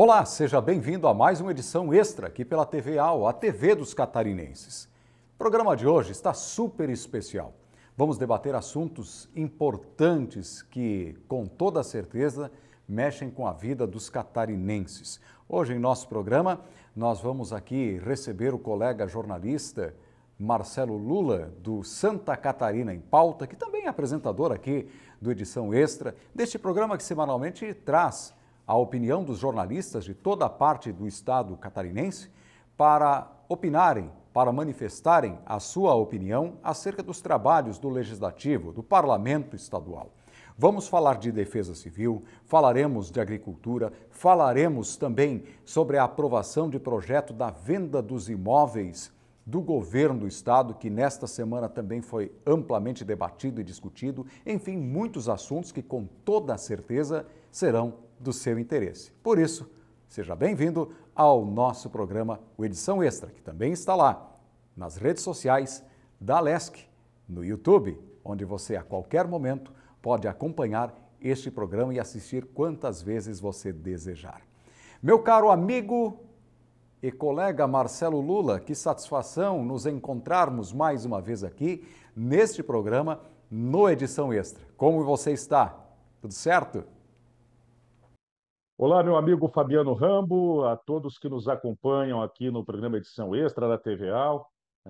Olá, seja bem-vindo a mais uma edição extra aqui pela TV AL, a TV dos catarinenses. O programa de hoje está super especial. Vamos debater assuntos importantes que, com toda certeza, mexem com a vida dos catarinenses. Hoje, em nosso programa, nós vamos aqui receber o colega jornalista Marcelo Lula, do Santa Catarina em Pauta, que também é apresentador aqui do Edição Extra, deste programa que semanalmente traz a opinião dos jornalistas de toda a parte do estado catarinense para opinarem, para manifestarem a sua opinião acerca dos trabalhos do Legislativo, do Parlamento Estadual. Vamos falar de defesa civil, falaremos de agricultura, falaremos também sobre a aprovação de projeto da venda dos imóveis do governo do estado, que nesta semana também foi amplamente debatido e discutido. Enfim, muitos assuntos que com toda certeza serão do seu interesse. Por isso, seja bem-vindo ao nosso programa O Edição Extra, que também está lá nas redes sociais da LESC, no YouTube, onde você a qualquer momento pode acompanhar este programa e assistir quantas vezes você desejar. Meu caro amigo e colega Marcelo Lula, que satisfação nos encontrarmos mais uma vez aqui neste programa no Edição Extra. Como você está? Tudo certo? Olá, meu amigo Fabiano Rambo, a todos que nos acompanham aqui no programa Edição Extra da TVA.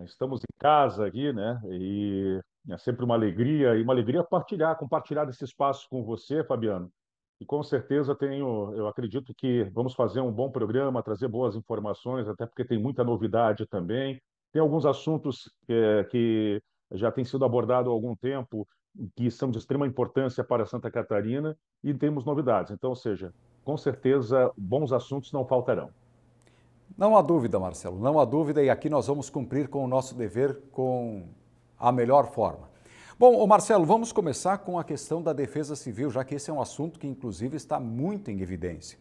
Estamos em casa aqui, né? E é sempre uma alegria e uma alegria partilhar, compartilhar esse espaço com você, Fabiano. E com certeza tenho, eu acredito que vamos fazer um bom programa, trazer boas informações, até porque tem muita novidade também. Tem alguns assuntos que, é, que já têm sido abordados há algum tempo, que são de extrema importância para Santa Catarina, e temos novidades. Então, ou seja, com certeza bons assuntos não faltarão. Não há dúvida, Marcelo, não há dúvida, e aqui nós vamos cumprir com o nosso dever com a melhor forma. Bom, Marcelo, vamos começar com a questão da defesa civil, já que esse é um assunto que, inclusive, está muito em evidência.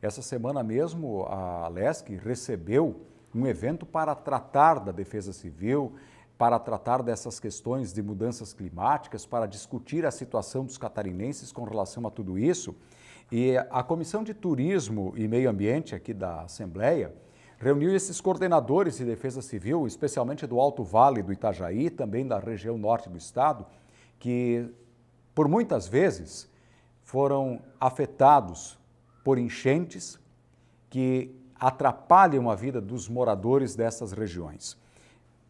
Essa semana mesmo, a LESC recebeu um evento para tratar da defesa civil, para tratar dessas questões de mudanças climáticas, para discutir a situação dos catarinenses com relação a tudo isso. E a Comissão de Turismo e Meio Ambiente aqui da Assembleia reuniu esses coordenadores de defesa civil, especialmente do Alto Vale do Itajaí, também da região norte do estado, que por muitas vezes foram afetados por enchentes que atrapalham a vida dos moradores dessas regiões.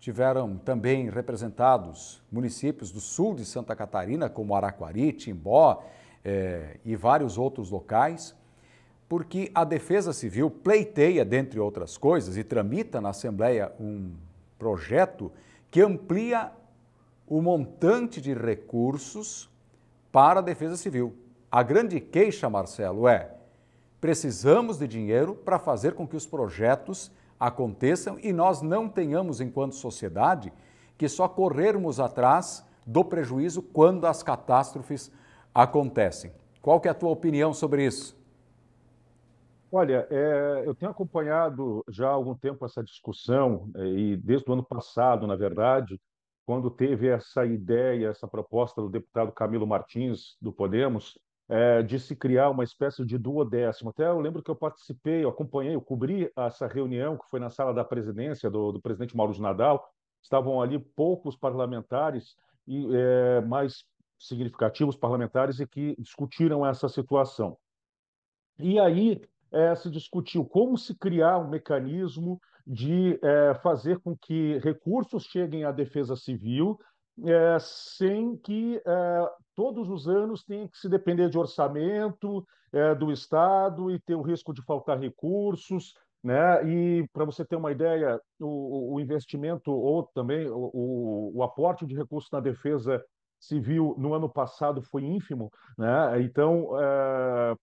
Tiveram também representados municípios do sul de Santa Catarina, como Araquari, Timbó, é, e vários outros locais, porque a Defesa Civil pleiteia, dentre outras coisas, e tramita na Assembleia um projeto que amplia o montante de recursos para a Defesa Civil. A grande queixa, Marcelo, é precisamos de dinheiro para fazer com que os projetos aconteçam e nós não tenhamos, enquanto sociedade, que só corrermos atrás do prejuízo quando as catástrofes acontecem acontecem. Qual que é a tua opinião sobre isso? Olha, é, eu tenho acompanhado já há algum tempo essa discussão, é, e desde o ano passado, na verdade, quando teve essa ideia, essa proposta do deputado Camilo Martins, do Podemos, é, de se criar uma espécie de duodécimo. Até eu lembro que eu participei, eu acompanhei, eu cobri essa reunião que foi na sala da presidência do, do presidente Mauro de Nadal. Estavam ali poucos parlamentares, e, é, mas significativos parlamentares e que discutiram essa situação. E aí é, se discutiu como se criar um mecanismo de é, fazer com que recursos cheguem à defesa civil é, sem que todos os anos tenha que se depender de orçamento do Estado e ter o risco de faltar recursos. Né? E para você ter uma ideia, o, o investimento ou também o, o, o aporte de recursos na defesa civil no ano passado foi ínfimo, né? então é,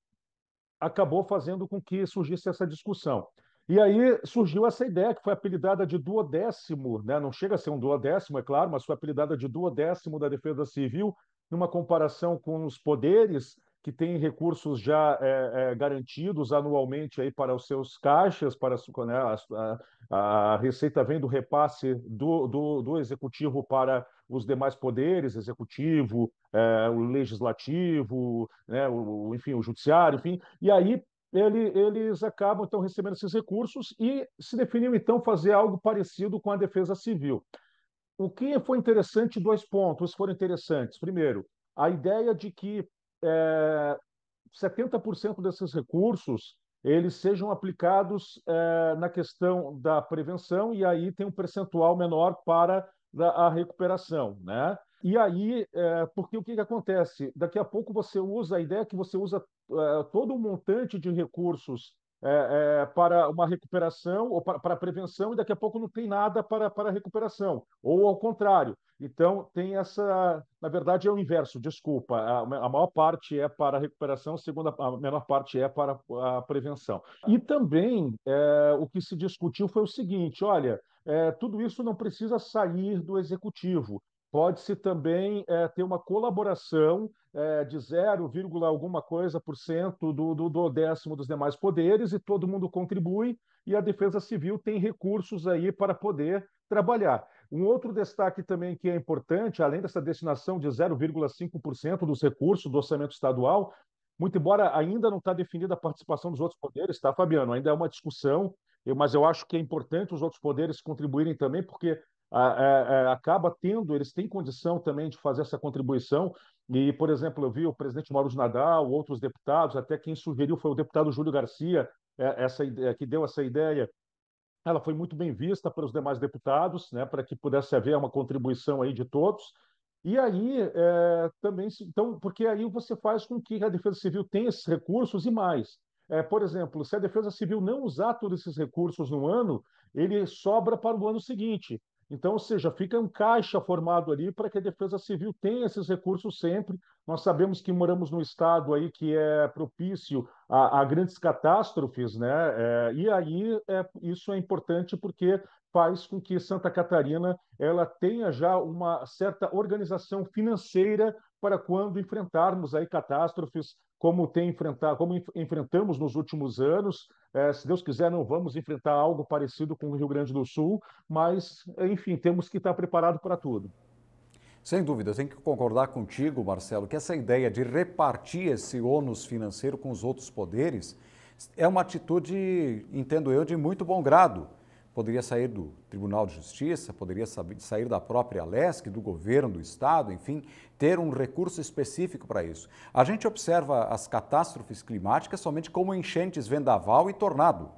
acabou fazendo com que surgisse essa discussão. E aí surgiu essa ideia, que foi apelidada de duodécimo, né? não chega a ser um duodécimo, é claro, mas foi apelidada de duodécimo da defesa civil, numa comparação com os poderes que tem recursos já é, é, garantidos anualmente aí para os seus caixas, para né, a, a, receita vem do repasse do, do, do, executivo para os demais poderes, executivo, é, o legislativo, né, o, enfim, o judiciário, enfim, e aí ele, eles acabam então recebendo esses recursos e se definiu então fazer algo parecido com a defesa civil. O que foi interessante, dois pontos foram interessantes. Primeiro, a ideia de que é, 70% desses recursos eles sejam aplicados é, na questão da prevenção e aí tem um percentual menor para a recuperação, né? E aí, é, porque o que, que acontece? Daqui a pouco você usa, a ideia é que você usa é, todo um montante de recursos é, é, para uma recuperação ou para, para prevenção e daqui a pouco não tem nada para, para recuperação, ou ao contrário. Então, tem essa. Na verdade, é o inverso, desculpa. A, a maior parte é para a recuperação, a, segunda, a menor parte é para a prevenção. E também é, o que se discutiu foi o seguinte: olha, é, tudo isso não precisa sair do executivo, pode-se também é, ter uma colaboração é, de 0, alguma coisa por cento do, do, do, décimo dos demais poderes e todo mundo contribui e a Defesa Civil tem recursos aí para poder trabalhar. Um outro destaque também que é importante, além dessa destinação de 0,5% dos recursos do orçamento estadual, muito embora ainda não está definida a participação dos outros poderes, tá, Fabiano? Ainda é uma discussão, mas eu acho que é importante os outros poderes contribuírem também, porque a, a, a, acaba tendo, eles têm condição também de fazer essa contribuição. E, por exemplo, eu vi o presidente Mauro Nadal, outros deputados, até quem sugeriu foi o deputado Júlio Garcia, é, essa é, que deu essa ideia. Ela foi muito bem vista pelos demais deputados, né, para que pudesse haver uma contribuição aí de todos. E aí é, também, então, porque aí você faz com que a Defesa Civil tenha esses recursos e mais. É, por exemplo, se a Defesa Civil não usar todos esses recursos no ano, ele sobra para o ano seguinte. Então, ou seja, fica um caixa formado ali para que a Defesa Civil tenha esses recursos sempre. Nós sabemos que moramos num estado aí que é propício a, a grandes catástrofes, né? É, e aí é, isso é importante porque faz com que Santa Catarina ela tenha já uma certa organização financeira para quando enfrentarmos aí catástrofes como tem enfrentar, como enf enfrentamos nos últimos anos. É, se Deus quiser, não vamos enfrentar algo parecido com o Rio Grande do Sul, mas enfim, temos que estar preparado para tudo. Sem dúvida, eu tenho que concordar contigo, Marcelo, que essa ideia de repartir esse ônus financeiro com os outros poderes é uma atitude, entendo eu, de muito bom grado poderia sair do Tribunal de Justiça, poderia sair da própria LESC, do governo do Estado, enfim, ter um recurso específico para isso. A gente observa as catástrofes climáticas somente como enchentes vendaval e tornado.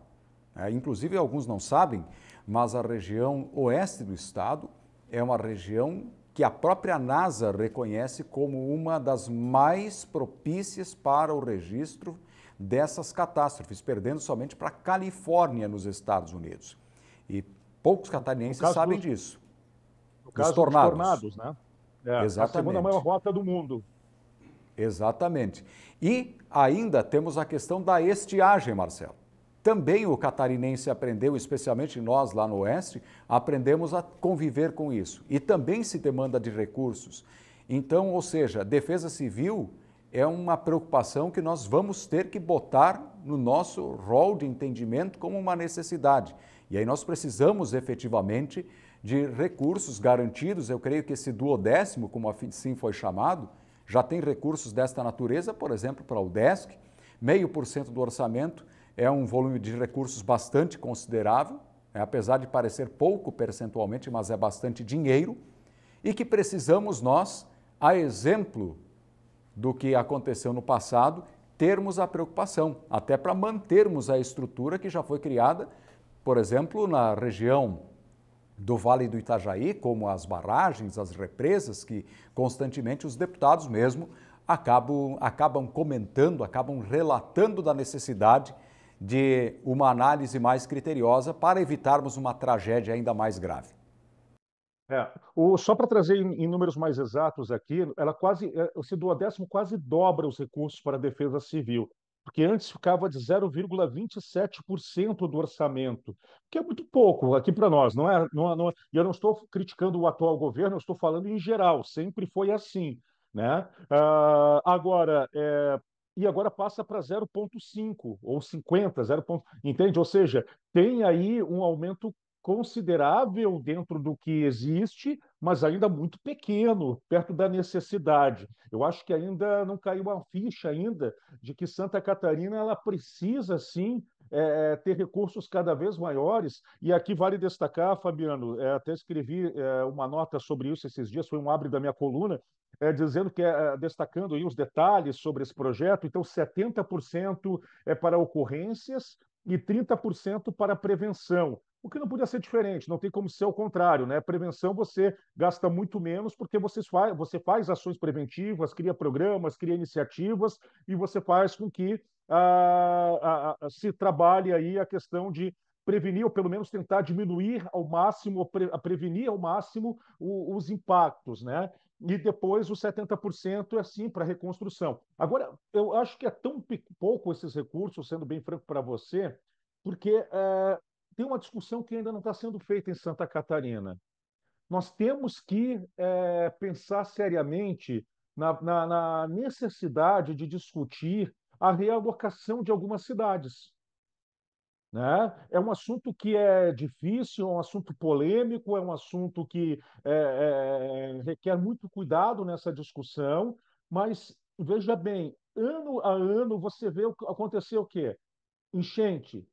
É, inclusive, alguns não sabem, mas a região oeste do Estado é uma região que a própria NASA reconhece como uma das mais propícias para o registro dessas catástrofes, perdendo somente para a Califórnia, nos Estados Unidos. E poucos catarinenses sabem dos, disso. No caso dos tornados. Dos tornados né? É, Exatamente. A segunda maior rota do mundo. Exatamente. E ainda temos a questão da estiagem, Marcelo. Também o catarinense aprendeu, especialmente nós lá no Oeste, aprendemos a conviver com isso. E também se demanda de recursos. Então, ou seja, defesa civil é uma preocupação que nós vamos ter que botar no nosso rol de entendimento como uma necessidade. E aí nós precisamos efetivamente de recursos garantidos. Eu creio que esse duodécimo, como assim foi chamado, já tem recursos desta natureza, por exemplo, para o DESC. Meio por cento do orçamento é um volume de recursos bastante considerável, né? apesar de parecer pouco percentualmente, mas é bastante dinheiro, e que precisamos nós, a exemplo do que aconteceu no passado, termos a preocupação, até para mantermos a estrutura que já foi criada por exemplo, na região do Vale do Itajaí, como as barragens, as represas, que constantemente os deputados mesmo acabam, acabam comentando, acabam relatando da necessidade de uma análise mais criteriosa para evitarmos uma tragédia ainda mais grave. É, o, só para trazer em, em, números mais exatos aqui, ela quase, é, o décimo quase dobra os recursos para a defesa civil porque antes ficava de 0,27% do orçamento, que é muito pouco aqui para nós, não é? Não, não, eu não estou criticando o atual governo, eu estou falando em geral, sempre foi assim, né? Ah, agora, é, e agora passa para 0,5 ou 50, 0. Ponto, entende? Ou seja, tem aí um aumento considerável dentro do que existe, mas ainda muito pequeno, perto da necessidade. Eu acho que ainda não caiu a ficha ainda de que Santa Catarina ela precisa sim é, é, ter recursos cada vez maiores. E aqui vale destacar, Fabiano, é, até escrevi é, uma nota sobre isso esses dias, foi um abre da minha coluna, é, dizendo que é, é destacando aí os detalhes sobre esse projeto. Então, 70% é para ocorrências, e 30% para prevenção o que não podia ser diferente, não tem como ser o contrário, né? Prevenção você gasta muito menos porque você faz, você faz ações preventivas, cria programas, cria iniciativas e você faz com que ah, ah, se trabalhe aí a questão de prevenir ou pelo menos tentar diminuir ao máximo, pre, prevenir ao máximo o, os impactos, né? E depois os 70% é sim para reconstrução. Agora, eu acho que é tão pouco esses recursos, sendo bem franco para você, porque é, tem uma discussão que ainda não está sendo feita em Santa Catarina. Nós temos que é, pensar seriamente na, na, na necessidade de discutir a realocação de algumas cidades. Né? É um assunto que é difícil, é um assunto polêmico, é um assunto que é, é, requer muito cuidado nessa discussão, mas veja bem, ano a ano você vê acontecer o quê? Enchente,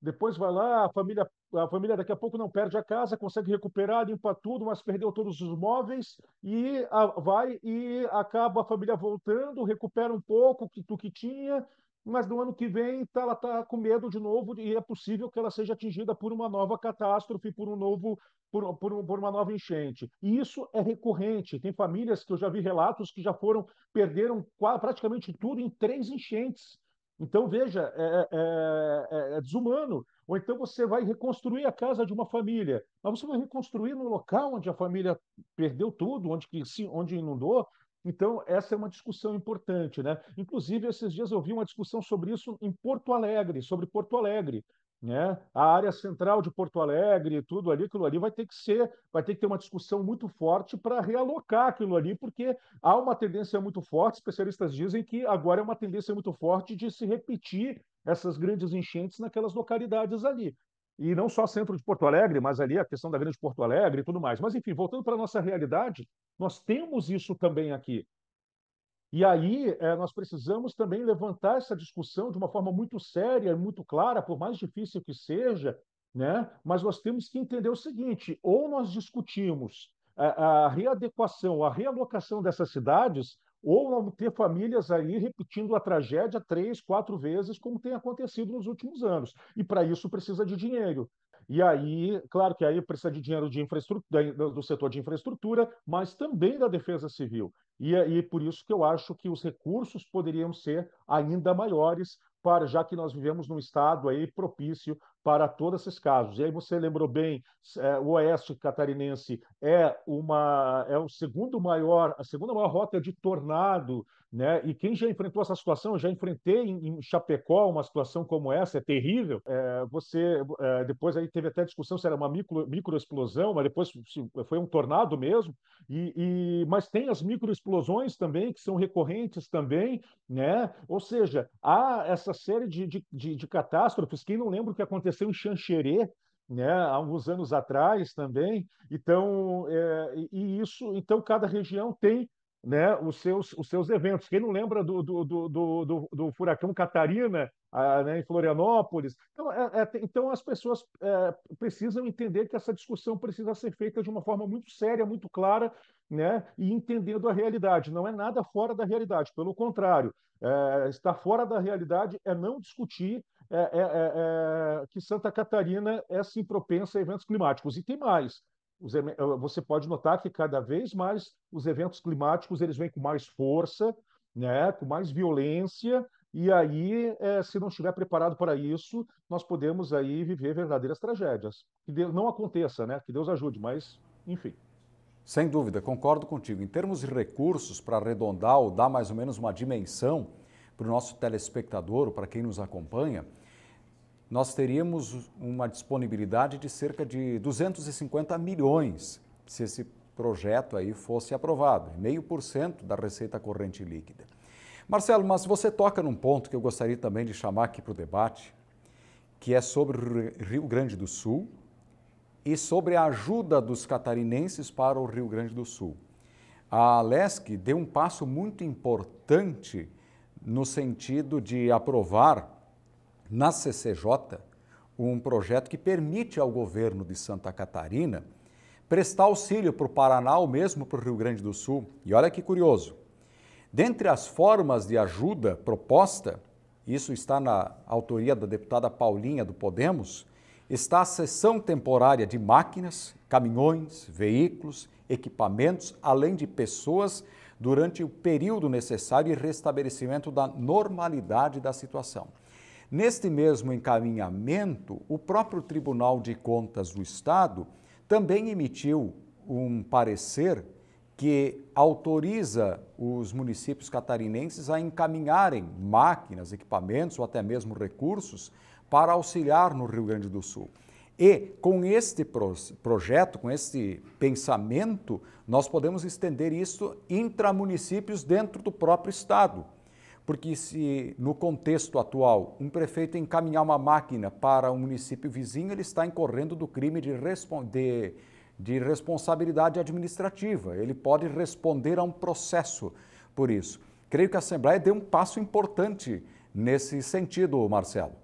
depois vai lá, a família, a família daqui a pouco não perde a casa, consegue recuperar, limpa tudo, mas perdeu todos os móveis e a, vai e acaba a família voltando, recupera um pouco do que tinha, mas no ano que vem tá, ela está com medo de novo e é possível que ela seja atingida por uma nova catástrofe, por um novo, por, por, por uma nova enchente. E isso é recorrente. Tem famílias que eu já vi relatos que já foram perderam praticamente tudo em três enchentes então, veja, é é, é, é, é, desumano. Ou então você vai reconstruir a casa de uma família, mas você vai reconstruir no local onde a família perdeu tudo, onde, que, onde inundou. Então, essa é uma discussão importante. Né? Inclusive, esses dias eu vi uma discussão sobre isso em Porto Alegre, sobre Porto Alegre né? A área central de Porto Alegre, tudo ali, aquilo ali vai ter que ser, vai ter que ter uma discussão muito forte para realocar aquilo ali, porque há uma tendência muito forte, especialistas dizem que agora é uma tendência muito forte de se repetir essas grandes enchentes naquelas localidades ali. E não só centro de Porto Alegre, mas ali a questão da Grande Porto Alegre e tudo mais. Mas, enfim, voltando para a nossa realidade, nós temos isso também aqui. E aí é, nós precisamos também levantar essa discussão de uma forma muito séria e muito clara, por mais difícil que seja, né? mas nós temos que entender o seguinte: ou nós discutimos a, a readequação, a realocação dessas cidades, ou vamos ter famílias aí repetindo a tragédia três, quatro vezes, como tem acontecido nos últimos anos. E para isso precisa de dinheiro. E aí, claro que aí precisa de dinheiro de infraestrutura, do setor de infraestrutura, mas também da defesa civil. E, é, e por isso que eu acho que os recursos poderiam ser ainda maiores, para já que nós vivemos num estado aí propício para todos esses casos. E aí você lembrou bem, é, o Oeste Catarinense é uma é o segundo maior a segunda maior rota de tornado né? E quem já enfrentou essa situação, eu já enfrentei em, em Chapecó uma situação como essa, é terrível. É, você é, depois aí teve até discussão se era uma micro, microexplosão, mas depois se, foi um tornado mesmo. E, e mas tem as microexplosões também que são recorrentes também, né? Ou seja, há essa série de, de, de, de catástrofes. Quem não lembra o que aconteceu em Xanxerê, né, há alguns anos atrás também. Então, é, e isso, então cada região tem né, os, seus, os seus eventos. Quem não lembra do, do, do, do, do furacão Catarina a, ah, né, em Florianópolis? Então, é, é, então as pessoas é, precisam entender que essa discussão precisa ser feita de uma forma muito séria, muito clara, né, e entendendo a realidade. Não é nada fora da realidade, pelo contrário, é, estar fora da realidade é não discutir. É, é, que Santa Catarina é sim propensa a eventos climáticos. E tem mais: os, ah, você pode notar que cada vez mais os eventos climáticos eles vêm com mais força, né, com mais violência, e aí, é, se não estiver preparado para isso, nós podemos aí viver verdadeiras tragédias. Que Deus não aconteça, né? Que Deus ajude, mas enfim. Sem dúvida, concordo contigo. Em termos de recursos, para arredondar ou dar mais ou menos uma dimensão para o nosso telespectador, ou para quem nos acompanha, nós teríamos uma disponibilidade de cerca de 250 milhões se esse projeto aí fosse aprovado, meio por cento da receita corrente líquida. Marcelo, mas você toca num ponto que eu gostaria também de chamar aqui para o debate, que é sobre o Rio Grande do Sul e sobre a ajuda dos catarinenses para o Rio Grande do Sul. A Lesc deu um passo muito importante no sentido de aprovar na CCJ um projeto que permite ao governo de Santa Catarina prestar auxílio para o Paraná ou mesmo para o Rio Grande do Sul. E olha que curioso. Dentre as formas de ajuda proposta, isso está na autoria da deputada Paulinha do Podemos, está a cessão temporária de máquinas, caminhões, veículos, equipamentos, além de pessoas, durante o período necessário e restabelecimento da normalidade da situação. Neste mesmo encaminhamento, o próprio Tribunal de Contas do Estado também emitiu um parecer que autoriza os municípios catarinenses a encaminharem máquinas, equipamentos ou até mesmo recursos para auxiliar no Rio Grande do Sul. E com este projeto, com este pensamento, nós podemos estender isso intramunicípios dentro do próprio estado. Porque se no contexto atual um prefeito encaminhar uma máquina para um município vizinho, ele está incorrendo do crime de, de, de responsabilidade administrativa. Ele pode responder a um processo por isso. Creio que a Assembleia deu um passo importante nesse sentido, Marcelo.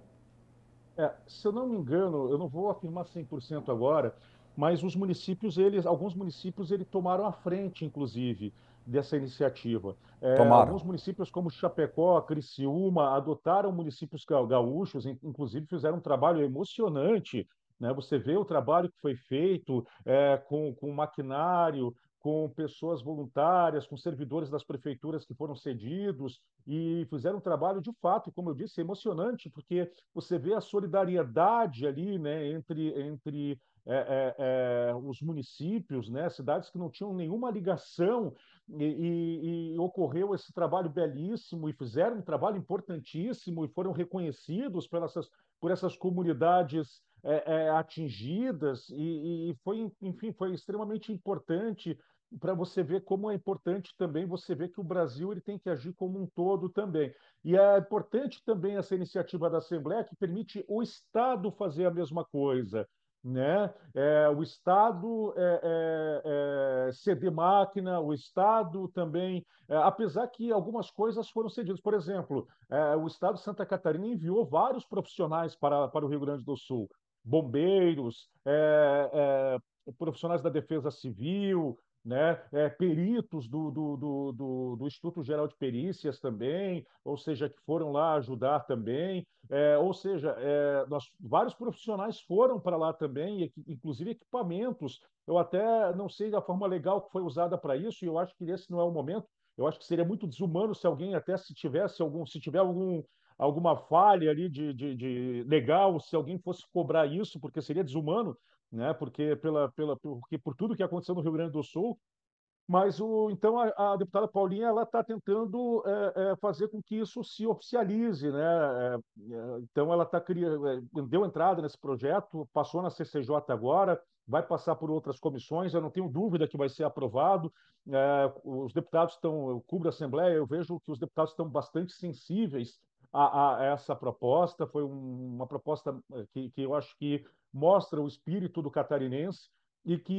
É, se eu não me engano, eu não vou afirmar 100% agora, mas os municípios, eles, alguns municípios, eles tomaram a frente, inclusive dessa iniciativa. É, alguns municípios como Chapecó, Criciúma, adotaram municípios gaúchos, inclusive fizeram um trabalho emocionante. Né? Você vê o trabalho que foi feito é, com, com maquinário, com pessoas voluntárias, com servidores das prefeituras que foram cedidos e fizeram um trabalho de fato, como eu disse, emocionante, porque você vê a solidariedade ali, né, entre entre é, é, é, os municípios, né, cidades que não tinham nenhuma ligação, e, e, e, ocorreu esse trabalho belíssimo, e fizeram um trabalho importantíssimo, e foram reconhecidos pelas, por essas comunidades é, é atingidas, e, e foi, enfim, foi extremamente importante para você ver como é importante também você ver que o Brasil ele tem que agir como um todo também. E é importante também essa iniciativa da Assembleia que permite o Estado fazer a mesma coisa né? É, o Estado é, é, é, ceder máquina, o Estado também, é, apesar que algumas coisas foram cedidas. Por exemplo, é, o Estado de Santa Catarina enviou vários profissionais para, para o Rio Grande do Sul, bombeiros, profissionais da defesa civil, né? É, peritos do, do, do, do, do Instituto Geral de Perícias também, ou seja, que foram lá ajudar também, é, ou seja, é, nós, vários profissionais foram para lá também, e, inclusive equipamentos. Eu até não sei da forma legal que foi usada para isso, e eu acho que esse não é o momento. Eu acho que seria muito desumano se alguém, até se tivesse algum, se tiver algum alguma falha ali de, de, de, legal se alguém fosse cobrar isso, porque seria desumano, né? Porque pela, pela porque por tudo que aconteceu no Rio Grande do Sul, mas o então a, a deputada Paulinha ela está tentando é, é, fazer com que isso se oficialize, né? É, é então ela está criando, é, deu entrada nesse projeto, passou na CCJ agora, vai passar por outras comissões. Eu não tenho dúvida que vai ser aprovado. É, os deputados estão, eu cubro a Assembleia, eu vejo que os deputados estão bastante sensíveis a, a, essa proposta. Foi um, uma proposta que, que eu acho que mostra o espírito do catarinense e que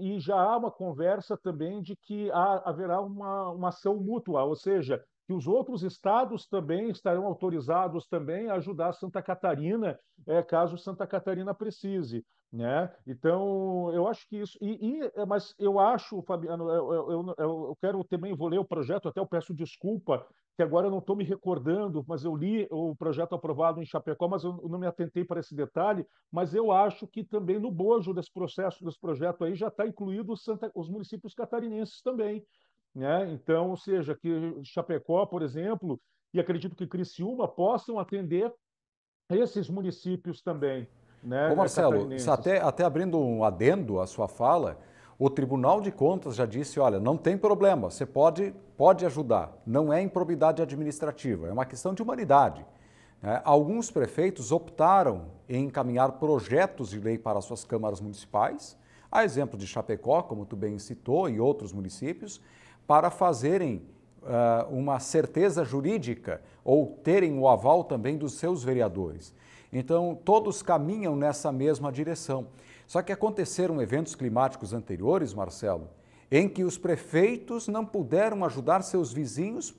e já há uma conversa também de que há, haverá uma, uma ação mútua, ou seja, que os outros estados também estarão autorizados também a ajudar Santa Catarina, é, caso Santa Catarina precise. Né? Então, eu acho que isso. E, e é, mas eu acho, Fabiano, eu, eu, eu, quero também vou ler o projeto, até eu peço desculpa que agora eu não estou me recordando, mas eu li o projeto aprovado em Chapecó, mas eu não me atentei para esse detalhe, mas eu acho que também no bojo desse processo, desse projeto aí, já está incluído os, Santa, os municípios catarinenses também. Né? Então, ou seja, que Chapecó, por exemplo, e acredito que Criciúma possam atender esses municípios também. Né, Ô Marcelo, até, até abrindo um adendo à sua fala, o Tribunal de Contas já disse, olha, não tem problema, você pode, pode ajudar. Não é improbidade administrativa, é uma questão de humanidade. Né? alguns prefeitos optaram em encaminhar projetos de lei para suas câmaras municipais, a exemplo de Chapecó, como tu bem citou, e outros municípios, para fazerem uh, uma certeza jurídica ou terem o aval também dos seus vereadores. Então, todos caminham nessa mesma direção. Só que aconteceram eventos climáticos anteriores, Marcelo, em que os prefeitos não puderam ajudar seus vizinhos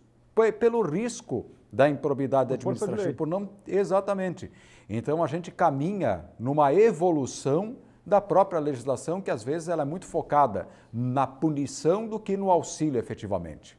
pelo risco da improbidade administrativa, por não exatamente. Então a gente caminha numa evolução da própria legislação que às vezes ela é muito focada na punição do que no auxílio efetivamente.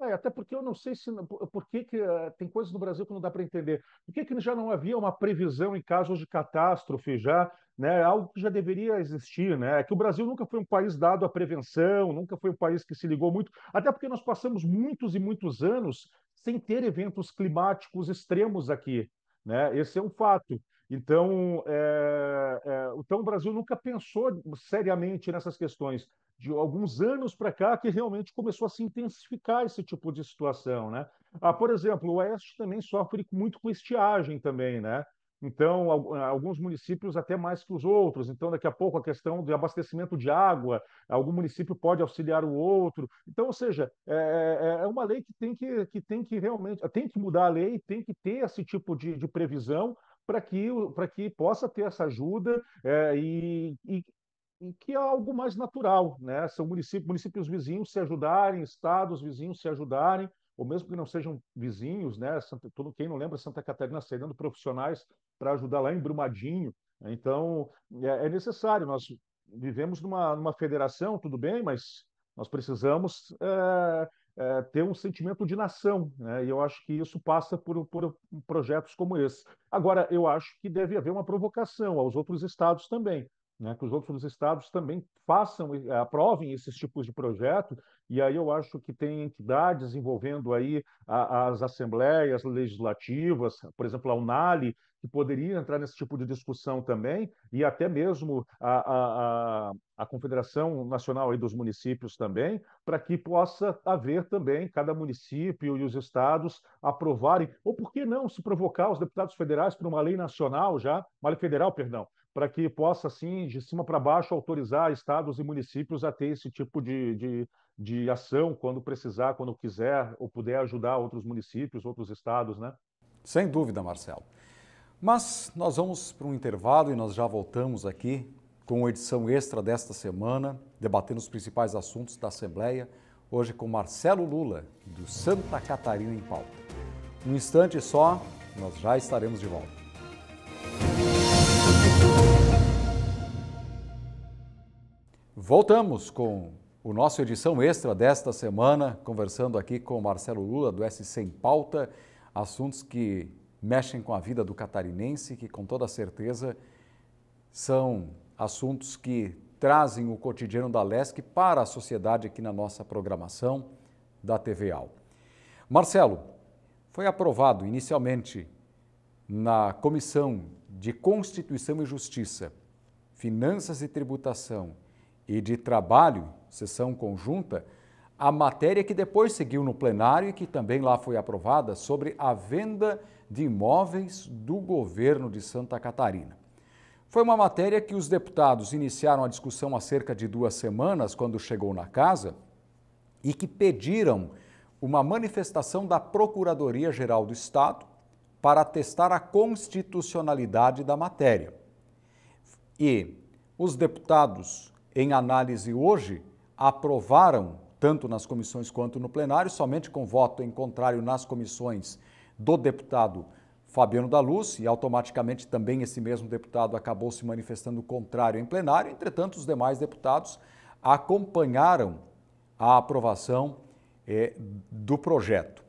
É, até porque eu não sei se por que, uh, tem coisas no Brasil que não dá para entender. Por que, que já não havia uma previsão em casos de catástrofe já, né? Algo que já deveria existir, né? Que o Brasil nunca foi um país dado à prevenção, nunca foi um país que se ligou muito, até porque nós passamos muitos e muitos anos sem ter eventos climáticos extremos aqui, né? Esse é um fato. Então, é, é, então o Brasil nunca pensou seriamente nessas questões de alguns anos para cá que realmente começou a se intensificar esse tipo de situação, né? Ah, por exemplo, o Oeste também sofre muito com estiagem também, né? Então, ah, alguns municípios até mais que os outros. Então, daqui a pouco, a questão de abastecimento de água, algum município pode auxiliar o outro. Então, ou seja, é, é, é uma lei que tem que, que tem que realmente tem que mudar a lei, tem que ter esse tipo de, de previsão para que, para que possa ter essa ajuda é, e, e, em que é algo mais natural, né? São municípios, municípios vizinhos se ajudarem, estados vizinhos se ajudarem, ou mesmo que não sejam vizinhos, né? Santa, todo quem não lembra Santa Catarina saindo profissionais para ajudar lá em Brumadinho. Né? Então é, é necessário. Nós vivemos numa, numa, federação, tudo bem, mas nós precisamos é, é, ter um sentimento de nação, né? E eu acho que isso passa por, por projetos como esse. Agora, eu acho que deve haver uma provocação aos outros estados também né, que os outros estados também façam, eh, aprovem esses tipos de projeto, e aí eu acho que tem entidades envolvendo aí a, as assembleias legislativas, por exemplo, a Unali, que poderia entrar nesse tipo de discussão também, e até mesmo a, a, a Confederação Nacional aí dos Municípios também, para que possa haver também cada município e os estados aprovarem, ou por que não se provocar os deputados federais para uma lei nacional já, uma lei federal, perdão, para que possa, assim, de cima para baixo, autorizar estados e municípios a ter esse tipo de, de, de ação quando precisar, quando quiser, ou puder ajudar outros municípios, outros estados, né? Sem dúvida, Marcelo. Mas nós vamos para um intervalo e nós já voltamos aqui com a edição extra desta semana, debatendo os principais assuntos da Assembleia, hoje com Marcelo Lula, do Santa Catarina em Pauta. Um instante só, nós já estaremos de volta. Voltamos com o nosso edição extra desta semana, conversando aqui com Marcelo Lula, do S Sem Pauta, assuntos que mexem com a vida do catarinense, que com toda certeza são assuntos que trazem o cotidiano da LESC para a sociedade aqui na nossa programação da TV AL. Marcelo, foi aprovado inicialmente na Comissão de Constituição e Justiça, Finanças e Tributação e de trabalho, sessão conjunta, a matéria que depois seguiu no plenário e que também lá foi aprovada sobre a venda de imóveis do governo de Santa Catarina. Foi uma matéria que os deputados iniciaram a discussão há cerca de duas semanas, quando chegou na casa, e que pediram uma manifestação da Procuradoria-Geral do Estado para testar a constitucionalidade da matéria. E os deputados em análise hoje aprovaram, tanto nas comissões quanto no plenário, somente com voto em contrário nas comissões do deputado Fabiano da Luz, e automaticamente também esse mesmo deputado acabou se manifestando contrário em plenário. Entretanto, os demais deputados acompanharam a aprovação eh, do projeto.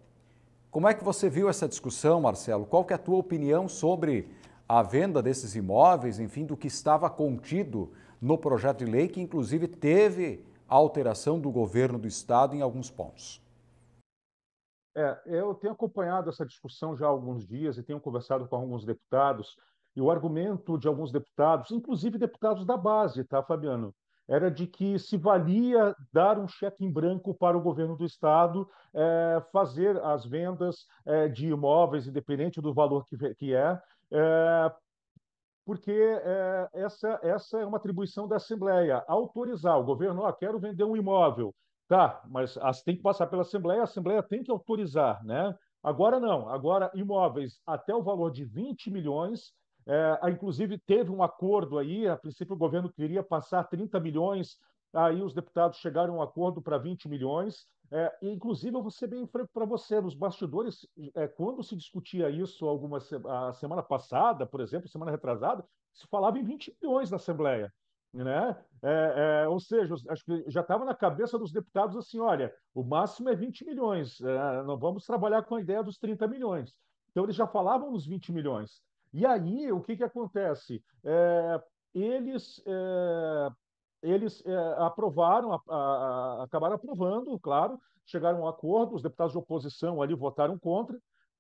Como é que você viu essa discussão, Marcelo? Qual que é a tua opinião sobre a venda desses imóveis, enfim, do que estava contido no projeto de lei, que inclusive teve a alteração do governo do Estado em alguns pontos. É, eu tenho acompanhado essa discussão já há alguns dias e tenho conversado com alguns deputados, e o argumento de alguns deputados, inclusive deputados da base, tá, Fabiano? Era de que se valia dar um cheque em branco para o governo do Estado é, fazer as vendas é, de imóveis, independente do valor que, que é, é, porque é, essa, essa é uma atribuição da Assembleia, autorizar o governo, ah, quero vender um imóvel, tá, mas as, tem que passar pela Assembleia, a Assembleia tem que autorizar, né? Agora não, agora imóveis até o valor de 20 milhões, é, inclusive teve um acordo aí, a princípio o governo queria passar 30 milhões, aí os deputados chegaram a um acordo para 20 milhões, é, inclusive, eu vou ser bem franco para você, nos bastidores, é, quando se discutia isso alguma se a semana passada, por exemplo, semana retrasada, se falava em 20 milhões na Assembleia. Né? É, é ou seja, acho que já estava na cabeça dos deputados assim: olha, o máximo é 20 milhões, é, não vamos trabalhar com a ideia dos 30 milhões. Então, eles já falavam nos 20 milhões. E aí, o que, que acontece? É, eles eles é, aprovaram, a, a, acabaram aprovando, claro, chegaram a um acordo, os deputados de oposição ali votaram contra,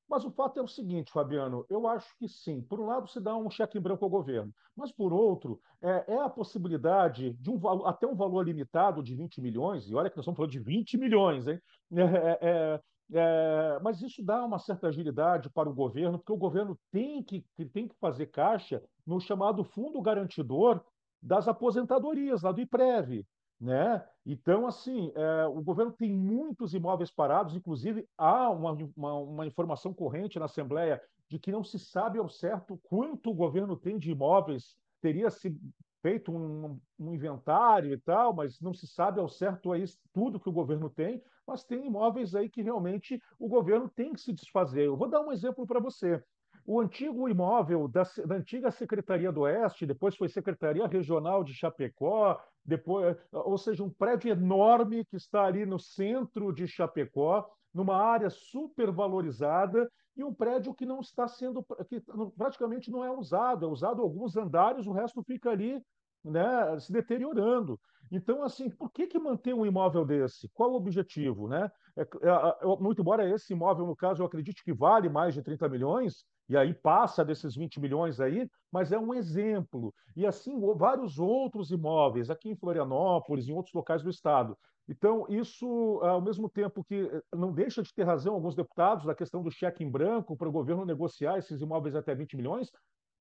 mas o fato é o seguinte, Fabiano, eu acho que sim. Por um lado, se dá um cheque em branco ao governo, mas por outro, é, é a possibilidade de um até um valor limitado de 20 milhões, e olha que nós estamos falando de 20 milhões, hein? É, é, é, é, mas isso dá uma certa agilidade para o governo, porque o governo tem que, tem que fazer caixa no chamado fundo garantidor das aposentadorias lá do IPREV. Né? Então, assim, é, o governo tem muitos imóveis parados, inclusive há uma, uma, uma, informação corrente na Assembleia de que não se sabe ao certo quanto o governo tem de imóveis, teria se feito um, um inventário e tal, mas não se sabe ao certo aí tudo que o governo tem, mas tem imóveis aí que realmente o governo tem que se desfazer. Eu vou dar um exemplo para você. O antigo imóvel da, da, antiga Secretaria do Oeste, depois foi Secretaria Regional de Chapecó, depois, ou seja, um prédio enorme que está ali no centro de Chapecó, numa área supervalorizada, e um prédio que não está sendo, que praticamente não é usado, é usado alguns andares, o resto fica ali né, se deteriorando. Então, assim, por que, que manter um imóvel desse? Qual o objetivo? Né? É, é, é, é muito embora esse imóvel, no caso, eu acredite que vale mais de 30 milhões, e aí passa desses 20 milhões aí, mas é um exemplo. E assim, vários outros imóveis, aqui em Florianópolis, em outros locais do Estado. Então, isso, ao mesmo tempo que eh, não deixa de ter razão alguns deputados da questão do cheque em branco para o governo negociar esses imóveis até 20 milhões,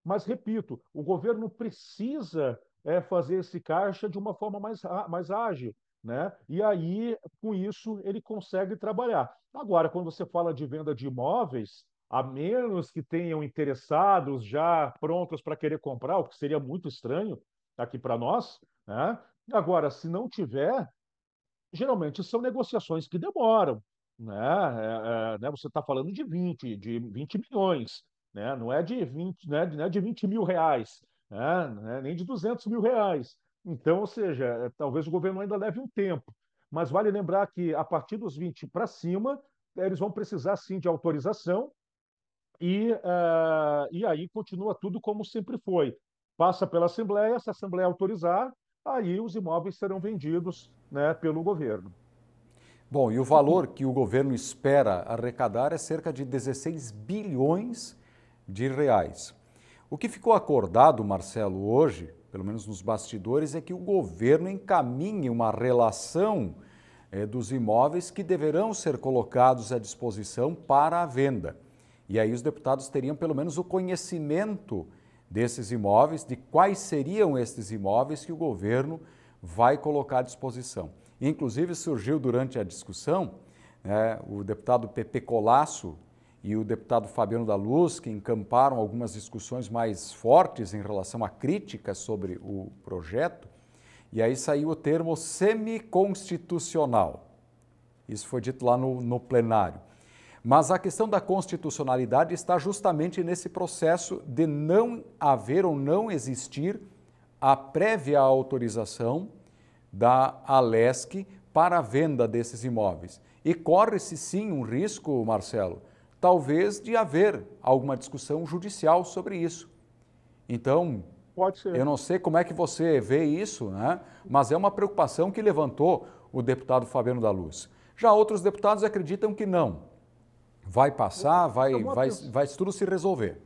mas, repito, o governo precisa é, fazer esse caixa de uma forma mais, mais ágil. Né? E aí, com isso, ele consegue trabalhar. Agora, quando você fala de venda de imóveis, a menos que tenham interessados já prontos para querer comprar, o que seria muito estranho aqui para nós, né? Agora, se não tiver, geralmente são negociações que demoram, né? É, é, né? Você está falando de 20, de 20 milhões, né? Não é de 20, né? Não é de 20 é mil reais, né? nem de 200 mil reais. Então, ou seja, é, talvez o governo ainda leve um tempo, mas vale lembrar que a partir dos 20 para cima, eles vão precisar sim de autorização e, uh, e aí continua tudo como sempre foi. Passa pela Assembleia, se a Assembleia autorizar, aí os imóveis serão vendidos né, pelo governo. Bom, e o valor que o governo espera arrecadar é cerca de 16 bilhões de reais. O que ficou acordado, Marcelo, hoje, pelo menos nos bastidores, é que o governo encaminhe uma relação é, dos imóveis que deverão ser colocados à disposição para a venda. E aí os deputados teriam pelo menos o conhecimento desses imóveis, de quais seriam esses imóveis que o governo vai colocar à disposição. Inclusive surgiu durante a discussão né, o deputado Pepe Colasso, e o deputado Fabiano da Luz, que encamparam algumas discussões mais fortes em relação a críticas sobre o projeto, e aí saiu o termo semiconstitucional. Isso foi dito lá no, no plenário. Mas a questão da constitucionalidade está justamente nesse processo de não haver ou não existir a prévia autorização da Alesc para a venda desses imóveis. E corre-se sim um risco, Marcelo, talvez de haver alguma discussão judicial sobre isso. Então, Pode ser. eu não sei como é que você vê isso, né? mas é uma preocupação que levantou o deputado Fabiano da Luz. Já outros deputados acreditam que não. Vai passar, vai, vai, vai, tudo se resolver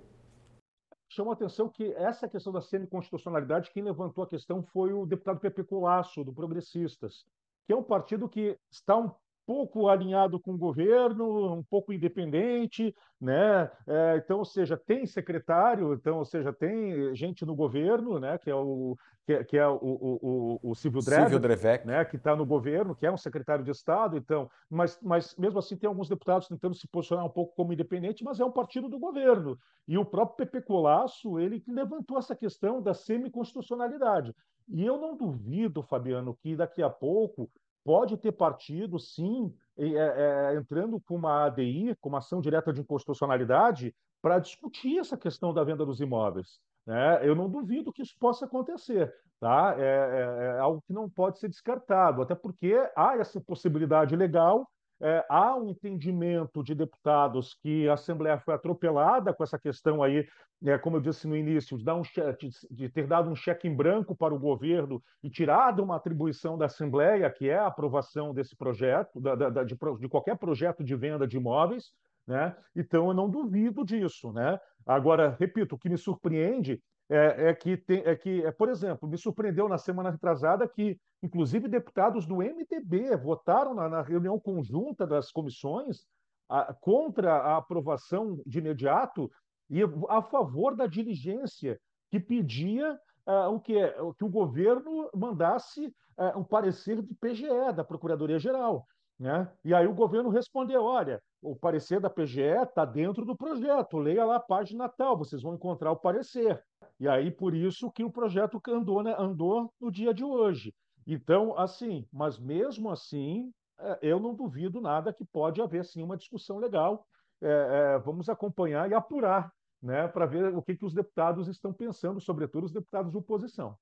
chama a atenção que essa questão da semiconstitucionalidade, constitucionalidade quem levantou a questão foi o deputado Pepe Colasso, do Progressistas, que é um partido que está um pouco alinhado com o governo, um pouco independente, né? É, então, ou seja, tem secretário, então, ou seja, tem gente no governo, né? Que é o que, é, que é o, o, o, o Silvio Drevec, Silvio Drevec. né? Que está no governo, que é um secretário de Estado, então, mas, mas mesmo assim tem alguns deputados tentando se posicionar um pouco como independente, mas é um partido do governo. E o próprio Pepe Colasso ele levantou essa questão da semiconstitucionalidade. E eu não duvido, Fabiano, que daqui a pouco pode ter partido, sim, é, é, entrando com uma ADI, com uma ação direta de inconstitucionalidade, para discutir essa questão da venda dos imóveis. Né? Eu não duvido que isso possa acontecer. Tá? É, é, é algo que não pode ser descartado, até porque há essa possibilidade legal é, há um entendimento de deputados que a Assembleia foi atropelada com essa questão aí, é, como eu disse no início, de, um cheque, de, ter dado um cheque em branco para o governo e tirado uma atribuição da Assembleia, que é a aprovação desse projeto, da, da, de, de qualquer projeto de venda de imóveis. Né? Então eu não duvido disso, né? Agora, repito, o que me surpreende é, é que, tem, é que é, por exemplo, me surpreendeu na semana retrasada que, inclusive, deputados do MDB votaram na, na reunião conjunta das comissões a, contra a aprovação de imediato e a favor da diligência que pedia Uh, o que é, que o governo mandasse uh, um parecer do PGE, da Procuradoria Geral. Né? E aí o governo respondeu: olha, o parecer da PGE está dentro do projeto, leia lá a página tal, vocês vão encontrar o parecer. E aí por isso que o projeto andou, né? andou no dia de hoje. Então, assim, mas mesmo assim, é, eu não duvido nada que pode haver sim uma discussão legal. É, é, vamos acompanhar e apurar né, para ver o que, que os deputados estão pensando, sobretudo os deputados de oposição.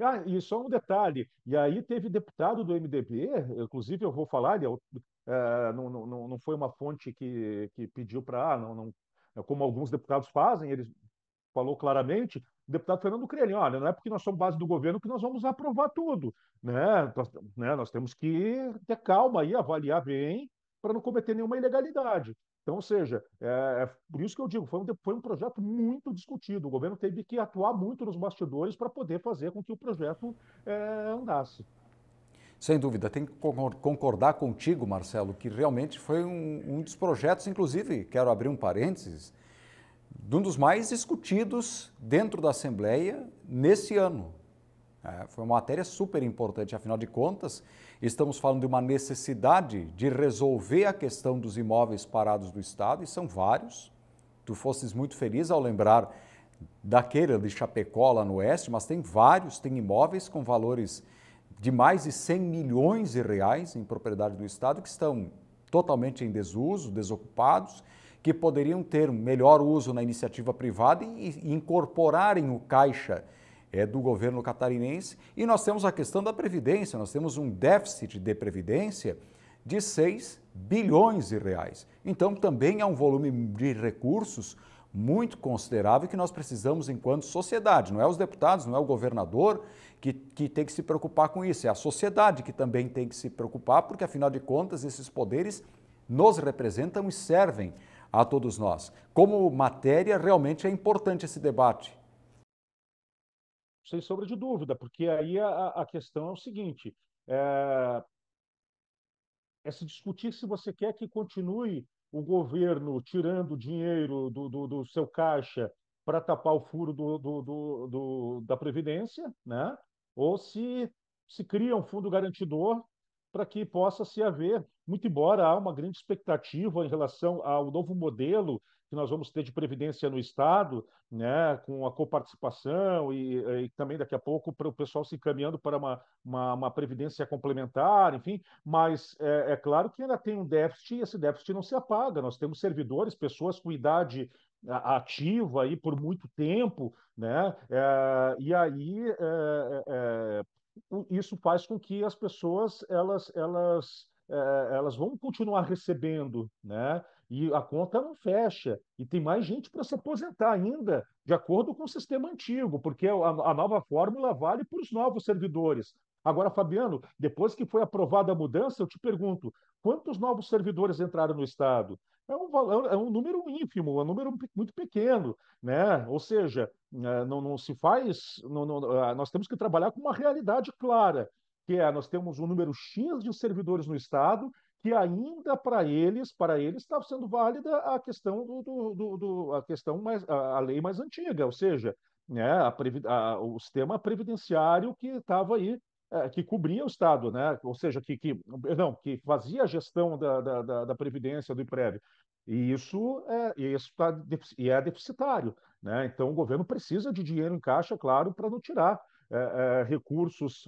Ah, e só um detalhe, e aí teve deputado do MDB, inclusive eu vou falar, é, é não, não, não foi uma fonte que, que pediu para, ah, não, não, é como alguns deputados fazem, ele falou claramente, o deputado Fernando Crelin, olha, não é porque nós somos base do governo que nós vamos aprovar tudo, né? Nós, né, nós temos que ter calma aí, avaliar bem, para não cometer nenhuma ilegalidade. Então, ou seja, é, é, por isso que eu digo, foi um, foi um projeto muito discutido. O governo teve que atuar muito nos bastidores para poder fazer com que o projeto é, andasse. Sem dúvida, tem que concordar contigo, Marcelo, que realmente foi um, um dos projetos, inclusive, quero abrir um parênteses, de um dos mais discutidos dentro da Assembleia nesse ano. É, foi uma matéria super importante, afinal de contas, Estamos falando de uma necessidade de resolver a questão dos imóveis parados do Estado, e são vários. Tu fosses muito feliz ao lembrar daquele de Chapecó, lá no Oeste, mas tem vários, tem imóveis com valores de mais de 100 milhões de reais em propriedade do Estado que estão totalmente em desuso, desocupados, que poderiam ter melhor uso na iniciativa privada e, e incorporarem o caixa é, do governo catarinense. E nós temos a questão da Previdência, nós temos um déficit de Previdência de 6 bilhões de reais. Então, também é um volume de recursos muito considerável que nós precisamos enquanto sociedade. Não é os deputados, não é o governador que, que tem que se preocupar com isso, é a sociedade que também tem que se preocupar, porque afinal de contas esses poderes nos representam e servem a todos nós. Como matéria, realmente é importante esse debate sem sombra de dúvida, porque aí a, a questão é o seguinte: é, é se discutir se você quer que continue o governo tirando dinheiro do, do, do seu caixa para tapar o furo do, do, da Previdência, né? ou se se cria um fundo garantidor para que possa se haver, muito embora há uma grande expectativa em relação ao novo modelo que nós vamos ter de previdência no Estado, né, com a coparticipação e, eh, e também daqui a pouco para o pessoal se encaminhando para uma, uma, uma, previdência complementar, enfim, mas é, é, claro que ainda tem um déficit e esse déficit não se apaga. Nós temos servidores, pessoas com idade eh, ativa aí por muito tempo, né? É, e aí é, isso faz com que as pessoas elas elas elas vão continuar recebendo, né? e a conta não fecha. E tem mais gente para se aposentar ainda, de acordo com o sistema antigo, porque a, a nova fórmula vale para os novos servidores. Agora, Fabiano, depois que foi aprovada a mudança, eu te pergunto: quantos novos servidores entraram no Estado? É um, é, é um número ínfimo, é um número muito pequeno, né? Ou seja, né, não, não se faz. Não, não, ah, nós temos que trabalhar com uma realidade clara, que é nós temos um número X de servidores no Estado que ainda para eles, para eles estava sendo válida a questão do, do, do, do, a questão mais a, lei mais antiga, ou seja, né, a, a, o sistema previdenciário que estava aí é, que cobria o Estado, né? Ou seja, que, que não que fazia a gestão da, da, da, da previdência do IPREV. E isso é isso tá, e é deficitário, né? Então o governo precisa de dinheiro em caixa, claro, para não tirar é, é, recursos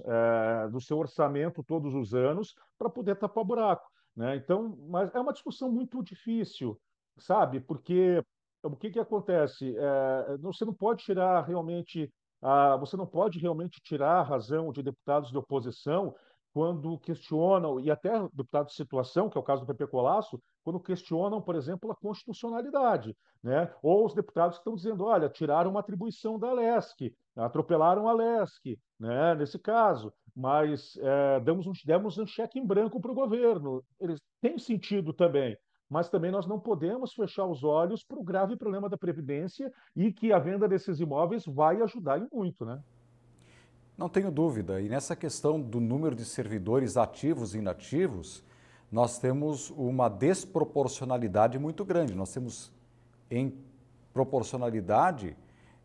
do seu orçamento todos os anos para poder tapar buraco. Né? Então, mas é uma discussão muito difícil, sabe? Porque o que, que acontece? É, você não pode tirar realmente, a, você não pode realmente tirar a razão de deputados de oposição quando questionam, e até deputados de situação, que é o caso do Pepe Colasso, quando questionam, por exemplo, a constitucionalidade. Né? Ou os deputados que estão dizendo, olha, tiraram uma atribuição da LESC, atropelaram a LESC, né? nesse caso mas é, eh, damos, um, demos um cheque em branco para o governo. Ele tem sentido também, mas também nós não podemos fechar os olhos para o grave problema da Previdência e que a venda desses imóveis vai ajudar em muito, né? Não tenho dúvida. E nessa questão do número de servidores ativos e inativos, nós temos uma desproporcionalidade muito grande. Nós temos, em proporcionalidade,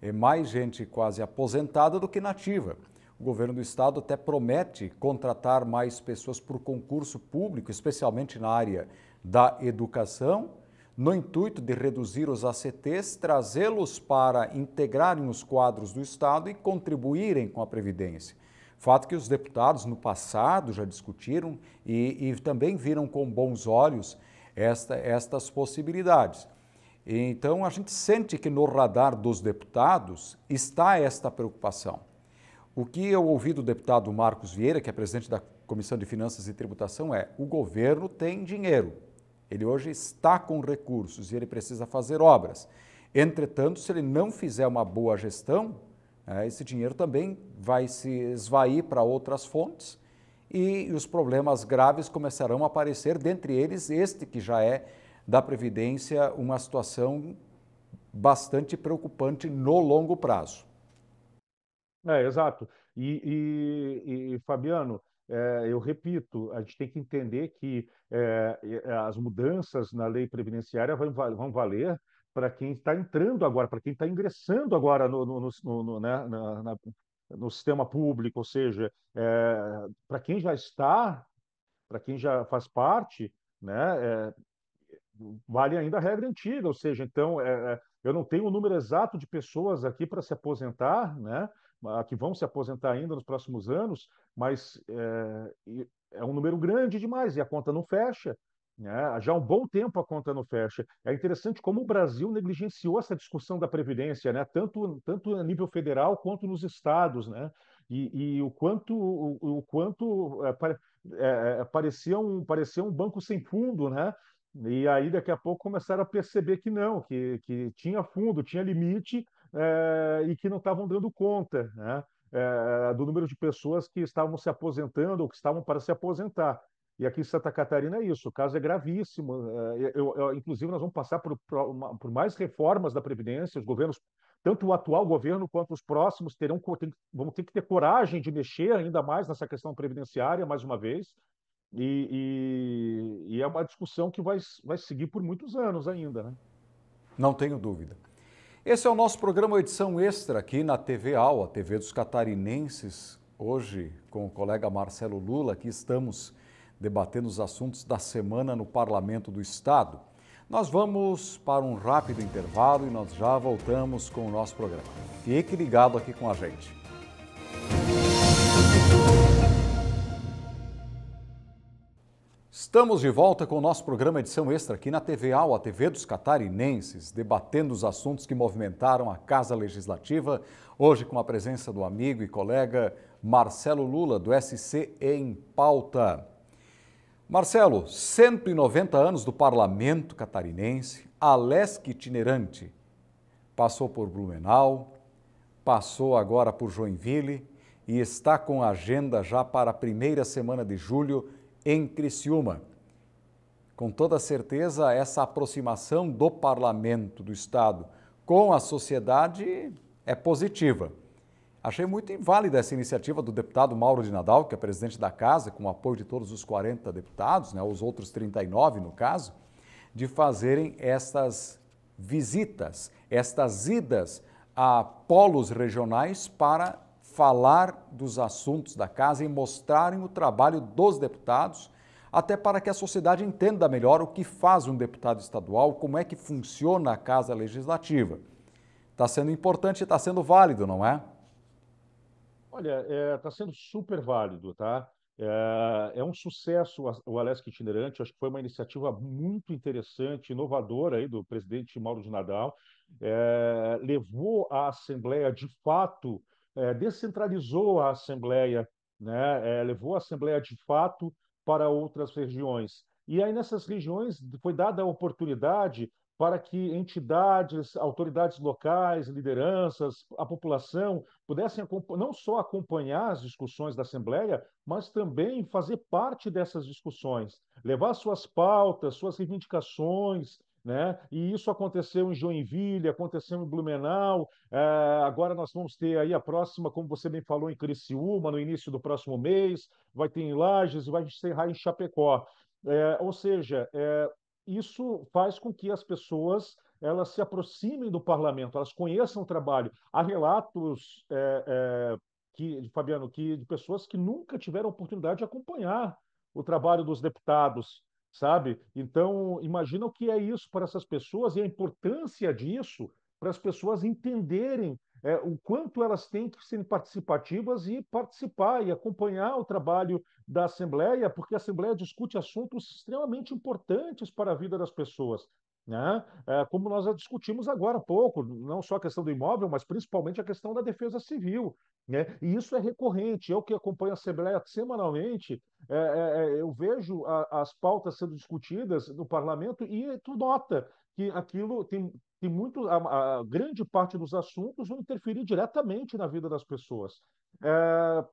eh, mais gente quase aposentada do que nativa. O governo do estado até promete contratar mais pessoas por concurso público, especialmente na área da educação, no intuito de reduzir os ACTs, trazê-los para integrarem os quadros do estado e contribuírem com a Previdência. Fato que os deputados no passado já discutiram e, e também viram com bons olhos esta, estas possibilidades. Então, a gente sente que no radar dos deputados está esta preocupação. O que eu ouvi do deputado Marcos Vieira, que é presidente da Comissão de Finanças e Tributação, é: o governo tem dinheiro. Ele hoje está com recursos e ele precisa fazer obras. Entretanto, se ele não fizer uma boa gestão, é, esse dinheiro também vai se esvair para outras fontes e os problemas graves começarão a aparecer, dentre eles este que já é da Previdência uma situação bastante preocupante no longo prazo. É, exato. E, e- e, Fabiano, é, eu repito, a gente tem que entender que é, é as mudanças na lei previdenciária vão, vão valer para quem está entrando agora, para quem está ingressando agora no, no- no- no- né, na- na- no sistema público, ou seja, é, para quem já está, para quem já faz parte, né, é, vale ainda a regra antiga, ou seja, então é, é eu não tenho o número exato de pessoas aqui para se aposentar, né? que vão se aposentar ainda nos próximos anos, mas é, é um número grande demais e a conta não fecha. Né? Já há um bom tempo a conta não fecha. É interessante como o Brasil negligenciou essa discussão da Previdência, né? tanto, tanto a nível federal quanto nos estados, né? e, e o quanto, o, o quanto é, é, parecia, um, parecia um banco sem fundo, né? E aí, daqui a pouco, começaram a perceber que não, que, que tinha fundo, tinha limite, é, e que não estavam dando conta né, é, do número de pessoas que estavam se aposentando ou que estavam para se aposentar. E aqui em Santa Catarina é isso, o caso é gravíssimo. Eh, eu, eu, inclusive, nós vamos passar por, por, mais reformas da Previdência, os governos, tanto o atual governo quanto os próximos, terão, tem, vão ter que ter coragem de mexer ainda mais nessa questão previdenciária, mais uma vez. E, e, e é uma discussão que vai, vai seguir por muitos anos ainda. Né? Não tenho dúvida. Esse é o nosso programa Edição Extra aqui na TV AL, a TV dos Catarinenses. Hoje, com o colega Marcelo Lula, aqui estamos debatendo os assuntos da semana no Parlamento do Estado. Nós vamos para um rápido intervalo e nós já voltamos com o nosso programa. Fique ligado aqui com a gente. Estamos de volta com o nosso programa Edição Extra aqui na TV a TV dos catarinenses, debatendo os assuntos que movimentaram a Casa Legislativa. Hoje com a presença do amigo e colega Marcelo Lula, do SC em Pauta. Marcelo, 190 anos do parlamento catarinense, Alesc itinerante. Passou por Blumenau, passou agora por Joinville e está com a agenda já para a primeira semana de julho em Criciúma. Com toda certeza, essa aproximação do parlamento do Estado com a sociedade é positiva. Achei muito inválida essa iniciativa do deputado Mauro de Nadal, que é presidente da casa, com o apoio de todos os 40 deputados, né, os outros 39 no caso, de fazerem estas visitas, estas idas a polos regionais para falar dos assuntos da casa e mostrarem o trabalho dos deputados, até para que a sociedade entenda melhor o que faz um deputado estadual, como é que funciona a casa legislativa. Está sendo importante e está sendo válido, não é? Olha, está é, tá sendo super válido, tá? É, é um sucesso o Alesc Itinerante, acho que foi uma iniciativa muito interessante, inovadora aí do presidente Mauro de Nadal. É, levou a Assembleia, de fato, é, descentralizou a Assembleia, né, é, levou a Assembleia de fato para outras regiões. E aí, nessas regiões, foi dada a oportunidade para que entidades, autoridades locais, lideranças, a população pudessem não só acompanhar as discussões da Assembleia, mas também fazer parte dessas discussões, levar suas pautas, suas reivindicações, né? E isso aconteceu em Joinville, aconteceu em Blumenau. É, agora nós vamos ter aí a próxima, como você bem falou, em Criciúma, no início do próximo mês, vai ter em Lages e vai encerrar em Chapecó. É, ou seja, é, isso faz com que as pessoas elas se aproximem do parlamento, elas conheçam o trabalho. Há relatos, que, Fabiano, que, de pessoas que nunca tiveram oportunidade de acompanhar o trabalho dos deputados sabe? Então, imagina o que é isso para essas pessoas e a importância disso para as pessoas entenderem é, o quanto elas têm que ser participativas e participar e acompanhar o trabalho da Assembleia, porque a Assembleia discute assuntos extremamente importantes para a vida das pessoas. Né? É, como nós já discutimos agora há pouco, não só a questão do imóvel, mas principalmente a questão da defesa civil. Né? E isso é recorrente. Eu que acompanho a Assembleia semanalmente, é, é, é eu vejo a, as pautas sendo discutidas no parlamento e tu nota que aquilo tem, tem muito, a, a grande parte dos assuntos vão interferir diretamente na vida das pessoas. É,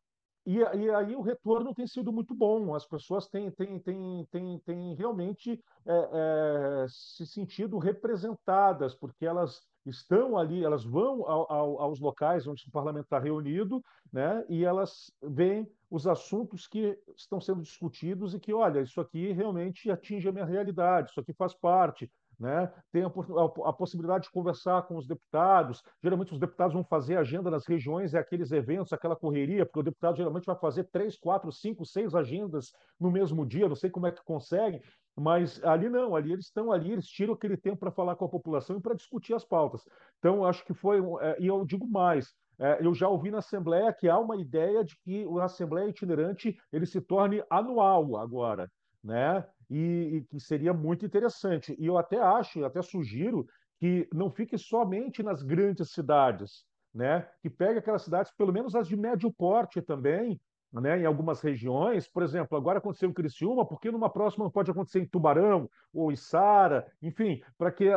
e, e, aí o retorno tem sido muito bom, as pessoas têm, têm, têm, têm, têm realmente é, é, se sentido representadas, porque elas estão ali, elas vão ao, ao, aos locais onde o parlamento está reunido, né, e elas veem os assuntos que estão sendo discutidos e que, olha, isso aqui realmente atinge a minha realidade, isso aqui faz parte, né? tem a, a, possibilidade de conversar com os deputados. Geralmente, os deputados vão fazer agenda nas regiões, é aqueles eventos, aquela correria, porque o deputado geralmente vai fazer três, quatro, cinco, seis agendas no mesmo dia, não sei como é que consegue, mas ali não, ali eles estão ali, eles tiram aquele tempo para falar com a população e para discutir as pautas. Então, acho que foi, é, e eu digo mais, é, eu já ouvi na Assembleia que há uma ideia de que a Assembleia itinerante ele se torne anual agora. Né? e, e que seria muito interessante. E eu até acho, até sugiro que não fique somente nas grandes cidades, né? Que pegue aquelas cidades, pelo menos as de médio porte também, né, em algumas regiões, por exemplo, agora aconteceu em Criciúma, porque numa próxima pode acontecer em Tubarão ou Içara, enfim, para que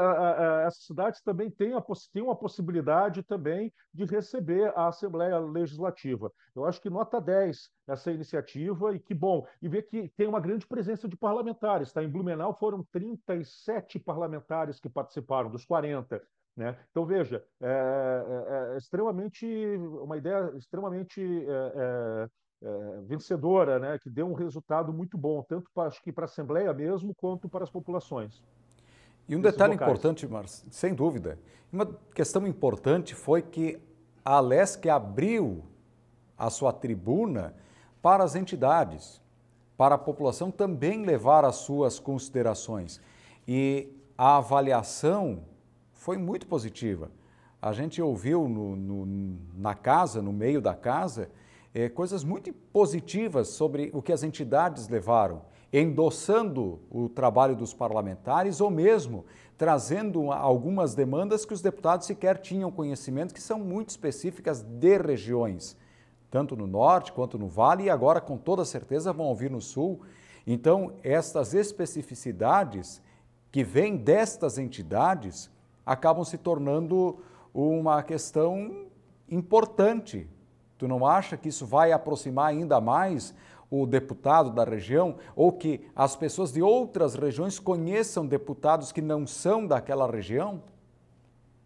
essas cidades também tenham, tenham a possibilidade também de receber a Assembleia Legislativa. Eu acho que nota 10 essa iniciativa e que bom, e ver que tem uma grande presença de parlamentares, tá? Em Blumenau foram 37 parlamentares que participaram, dos 40, né? Então, veja, é, é, é, é extremamente, uma ideia extremamente é, é é, vencedora, né, que deu um resultado muito bom, tanto para, acho que para a Assembleia mesmo, quanto para as populações. E um detalhe locais. importante, Marcio, sem dúvida, uma questão importante foi que a Alesc abriu a sua tribuna para as entidades, para a população também levar as suas considerações. E a avaliação foi muito positiva. A gente ouviu no, no, na casa, no meio da casa, é, coisas muito positivas sobre o que as entidades levaram, endossando o trabalho dos parlamentares ou mesmo trazendo algumas demandas que os deputados sequer tinham conhecimento, que são muito específicas de regiões, tanto no norte quanto no vale, e agora com toda certeza vão ouvir no sul. Então, estas especificidades que vêm destas entidades acabam se tornando uma questão importante Tu não acha que isso vai aproximar ainda mais o deputado da região ou que as pessoas de outras regiões conheçam deputados que não são daquela região?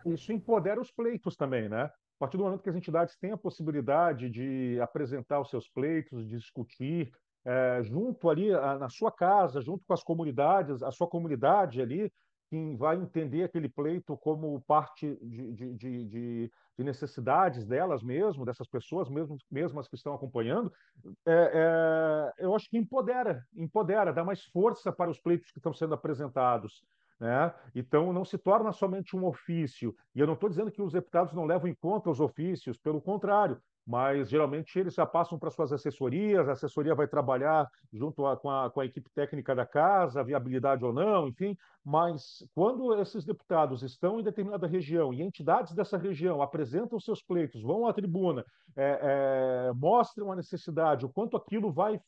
Isso empodera os pleitos também, né? A partir do momento que as entidades têm a possibilidade de apresentar os seus pleitos, de discutir, é, junto ali a, ah, na sua casa, junto com as comunidades, a sua comunidade ali, quem vai entender aquele pleito como parte de, de, de, de necessidades delas mesmo, dessas pessoas mesmo, mesmas que estão acompanhando, é, é, eu acho que empodera, empodera, dá mais força para os pleitos que estão sendo apresentados. Né? Então, não se torna somente um ofício. E eu não estou dizendo que os deputados não levam em conta os ofícios, pelo contrário, mas geralmente eles já passam para suas assessorias, a assessoria vai trabalhar junto a, com, a, com, a, equipe técnica da casa, viabilidade ou não, enfim, mas quando esses deputados estão em determinada região e entidades dessa região apresentam seus pleitos, vão à tribuna, é, é, mostram a necessidade, o quanto aquilo vai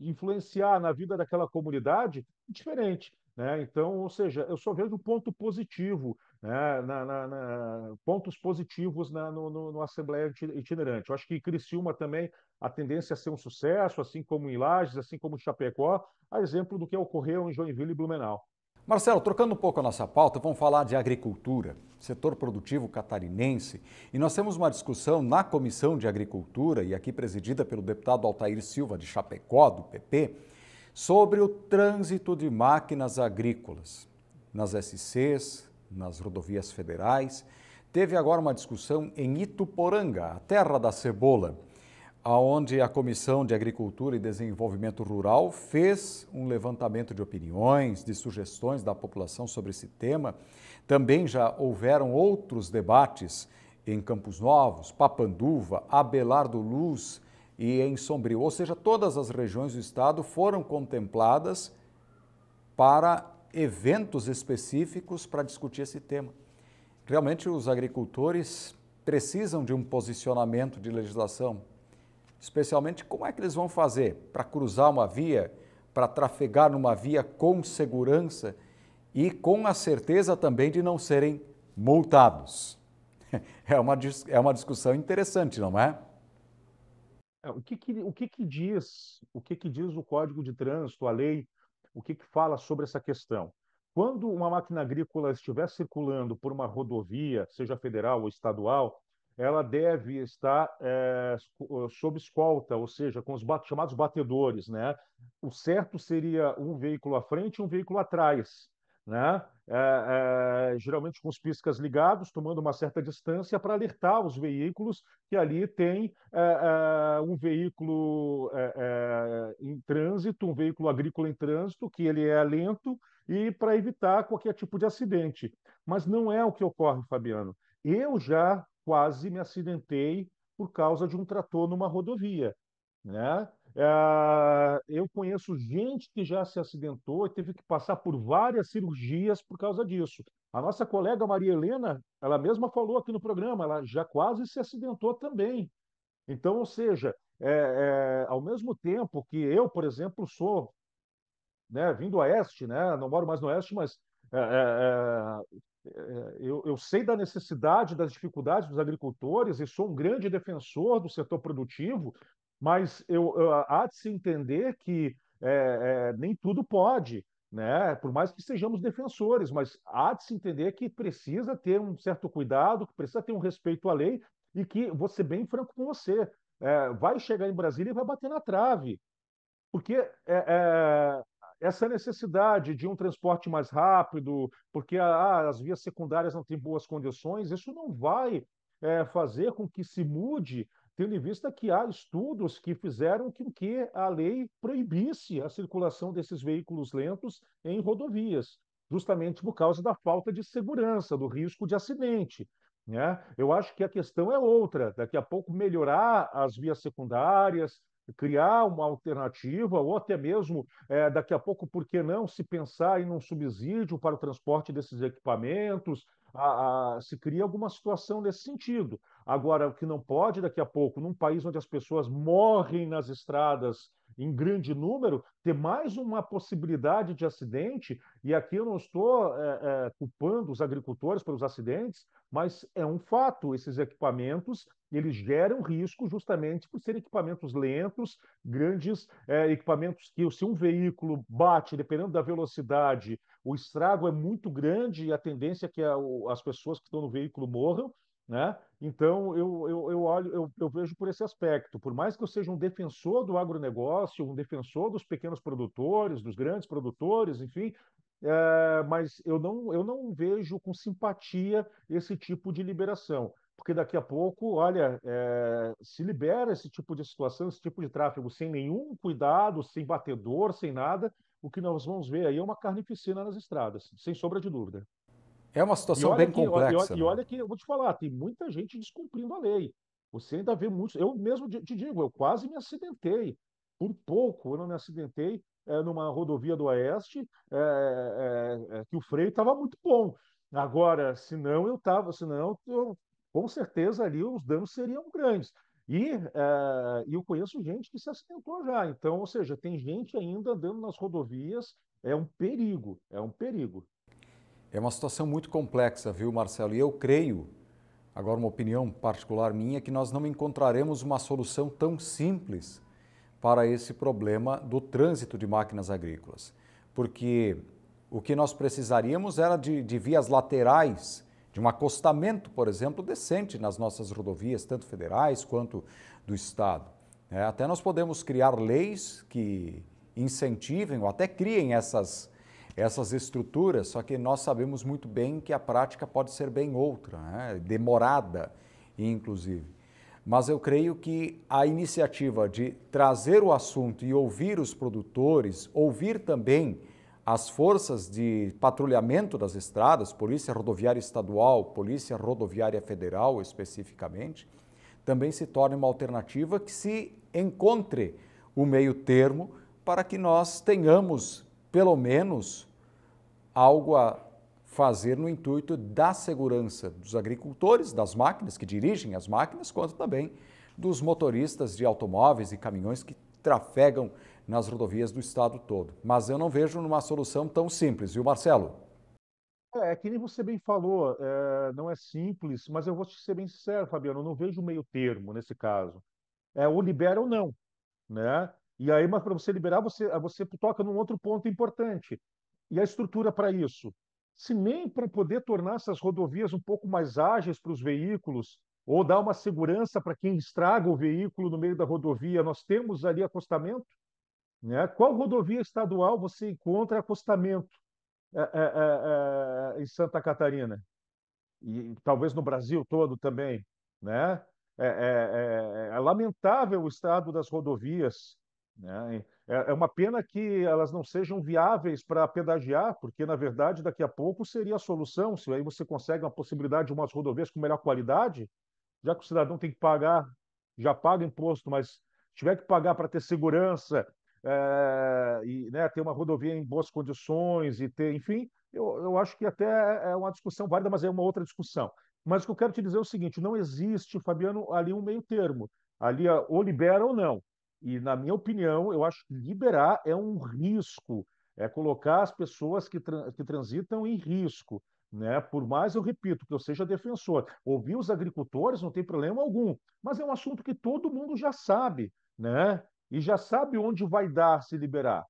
influenciar na vida daquela comunidade, diferente. Né? Então, ou seja, eu só vejo um ponto positivo né, na, na, na, pontos positivos na, no, no, no, Assembleia Itinerante. Eu acho que Criciúma também a tendência a é ser um sucesso, assim como em Lages, assim como em Chapecó, a exemplo do que ocorreu em Joinville e Blumenau. Marcelo, trocando um pouco a nossa pauta, vamos falar de agricultura, setor produtivo catarinense. E nós temos uma discussão na Comissão de Agricultura, e aqui presidida pelo deputado Altair Silva de Chapecó, do PP, sobre o trânsito de máquinas agrícolas nas SCs, nas rodovias federais. Teve agora uma discussão em Ituporanga, a terra da cebola, aonde a Comissão de Agricultura e Desenvolvimento Rural fez um levantamento de opiniões, de sugestões da população sobre esse tema. Também já houveram outros debates em Campos Novos, Papanduva, Abelardo Luz e em Sombrio. Ou seja, todas as regiões do estado foram contempladas para eventos específicos para discutir esse tema. Realmente, os agricultores precisam de um posicionamento de legislação, especialmente como é que eles vão fazer para cruzar uma via, para trafegar numa via com segurança e com a certeza também de não serem multados. É uma, é uma discussão interessante, não é? é o que, que o que, que diz o que, que diz o Código de Trânsito, a lei o que, que fala sobre essa questão? Quando uma máquina agrícola estiver circulando por uma rodovia, seja federal ou estadual, ela deve estar é, sob escolta, ou seja, com os chamados batedores. Né? O certo seria um veículo à frente e um veículo atrás. Né? É, é, geralmente com os piscas ligados, tomando uma certa distância para alertar os veículos que ali tem um veículo trânsito, um veículo agrícola em trânsito, que ele é lento e para evitar qualquer tipo de acidente. Mas não é o que ocorre, Fabiano. Eu já quase me acidentei por causa de um trator numa rodovia. Né? É, eu conheço gente que já se acidentou e teve que passar por várias cirurgias por causa disso. A nossa colega Maria Helena, ela mesma falou aqui no programa, ela já quase se acidentou também. Então, ou seja, é, é, ao mesmo tempo que eu, por exemplo, sou, né, vindo do Oeste, né, não moro mais no Oeste, mas é, é, é, eu, eu, sei da necessidade, das dificuldades dos agricultores e sou um grande defensor do setor produtivo, mas eu, eu há de se entender que nem tudo pode. Né? Por mais que sejamos defensores, mas há de se entender que precisa ter um certo cuidado, que precisa ter um respeito à lei e que você bem franco com você, é, vai chegar em Brasília e vai bater na trave. Porque é, é, essa necessidade de um transporte mais rápido, porque ah, as vias secundárias não têm boas condições, isso não vai é, fazer com que se mude, tendo em vista que há estudos que fizeram com que a lei proibisse a circulação desses veículos lentos em rodovias, justamente por causa da falta de segurança, do risco de acidente. Né? Eu acho que a questão é outra. Daqui a pouco melhorar as vias secundárias, criar uma alternativa, ou até mesmo, é, daqui a pouco, por que não se pensar em um subsídio para o transporte desses equipamentos? A, a, se cria alguma situação nesse sentido. Agora, o que não pode, daqui a pouco, num país onde as pessoas morrem nas estradas em grande número, ter mais uma possibilidade de acidente, e aqui eu não estou é, é, culpando os agricultores pelos acidentes, mas é um fato, esses equipamentos, eles geram risco justamente por serem equipamentos lentos, grandes é, equipamentos que se um veículo bate, dependendo da velocidade, o estrago é muito grande e a tendência é que a, as pessoas que estão no veículo morram, né? Então, eu, eu, eu olho, eu, eu vejo por esse aspecto. Por mais que eu seja um defensor do agronegócio, um defensor dos pequenos produtores, dos grandes produtores, enfim, é, mas eu não, eu não vejo com simpatia esse tipo de liberação. Porque daqui a pouco, olha, é, se libera esse tipo de situação, esse tipo de tráfego, sem nenhum cuidado, sem batedor, sem nada, o que nós vamos ver aí é uma carnificina nas estradas, sem sombra de dúvida. É uma situação bem que, complexa. E, né? e olha que, eu vou te falar, tem muita gente descumprindo a lei. Você ainda vê muitos. Eu mesmo te digo, eu quase me acidentei. Por pouco eu não me acidentei é, numa rodovia do Oeste, é, é, que o freio estava muito bom. Agora, se não eu estava, se não, com certeza ali os danos seriam grandes. E eu conheço gente que se acidentou já. Então, ou seja, tem gente ainda andando nas rodovias, é um perigo, é um perigo. É uma situação muito complexa, viu, Marcelo? E eu creio, agora uma opinião particular minha, que nós não encontraremos uma solução tão simples para esse problema do trânsito de máquinas agrícolas. Porque o que nós precisaríamos era de, de vias laterais, de um acostamento, por exemplo, decente nas nossas rodovias, tanto federais quanto do Estado. É, até nós podemos criar leis que incentivem ou até criem essas essas estruturas, só que nós sabemos muito bem que a prática pode ser bem outra, né? demorada, inclusive. Mas eu creio que a iniciativa de trazer o assunto e ouvir os produtores, ouvir também as forças de patrulhamento das estradas, Polícia Rodoviária Estadual, Polícia Rodoviária Federal especificamente, também se torne uma alternativa que se encontre o meio termo para que nós tenhamos, pelo menos, algo a fazer no intuito da segurança dos agricultores, das máquinas que dirigem as máquinas, quanto também dos motoristas de automóveis e caminhões que trafegam nas rodovias do estado todo. Mas eu não vejo numa solução tão simples, viu, Marcelo? É, é, que nem você bem falou, é, não é simples, mas eu vou ser bem sincero, Fabiano, eu não vejo meio termo nesse caso. É, ou libera ou não, né? E aí, mas para você liberar, você, você toca num outro ponto importante e a estrutura para isso? Se nem para poder tornar essas rodovias um pouco mais ágeis para os veículos, ou dar uma segurança para quem estraga o veículo no meio da rodovia, nós temos ali acostamento? Né? Qual rodovia estadual você encontra acostamento é, é, é, em Santa Catarina? E talvez no Brasil todo também. Né? é, é, é, é lamentável o estado das rodovias. Né? É, é uma pena que elas não sejam viáveis para pedagiar, porque, na verdade, daqui a pouco seria a solução. Se aí você consegue uma possibilidade de umas rodovias com melhor qualidade, já que o cidadão tem que pagar, já paga imposto, mas tiver que pagar para ter segurança, é, e né, ter uma rodovia em boas condições e ter, enfim, eu, eu acho que até é, é uma discussão válida, mas é uma outra discussão. Mas o que eu quero te dizer é o seguinte: não existe, Fabiano, ali um meio termo. Ali ou libera ou não. E, na minha opinião, eu acho que liberar é um risco, é colocar as pessoas que, tra que transitam em risco. Né? Por mais, eu repito, que eu seja defensor. Ouvir os agricultores não tem problema algum, mas é um assunto que todo mundo já sabe, né? E já sabe onde vai dar se liberar.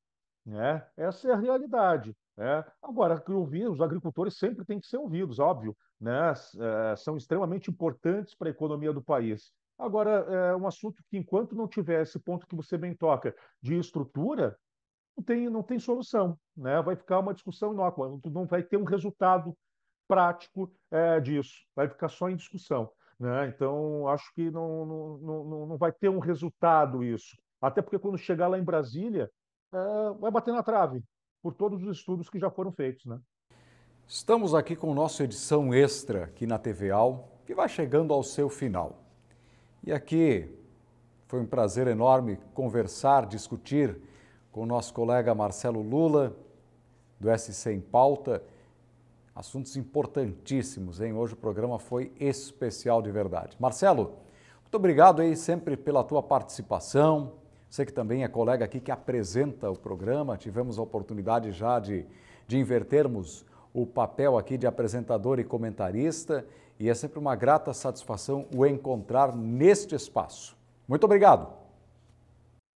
Né? Essa é a realidade. Né? Agora, ouvir, os agricultores sempre têm que ser ouvidos, óbvio, né? Eh, são extremamente importantes para a economia do país. Agora, é um assunto que, enquanto não tiver esse ponto que você bem toca de estrutura, não tem, não tem solução. Né? Vai ficar uma discussão inócua, não vai ter um resultado prático é, disso, vai ficar só em discussão. Né? Então, acho que não, não, não, não vai ter um resultado isso. Até porque quando chegar lá em Brasília, é, vai bater na trave, por todos os estudos que já foram feitos. Né? Estamos aqui com nossa edição extra aqui na TV Al, que vai chegando ao seu final. E aqui foi um prazer enorme conversar, discutir com o nosso colega Marcelo Lula, do SC em Pauta. Assuntos importantíssimos, hein? Hoje o programa foi especial de verdade. Marcelo, muito obrigado aí sempre pela tua participação. Você que também é colega aqui que apresenta o programa. Tivemos a oportunidade já de, de invertermos o papel aqui de apresentador e comentarista e é sempre uma grata satisfação o encontrar neste espaço. Muito obrigado.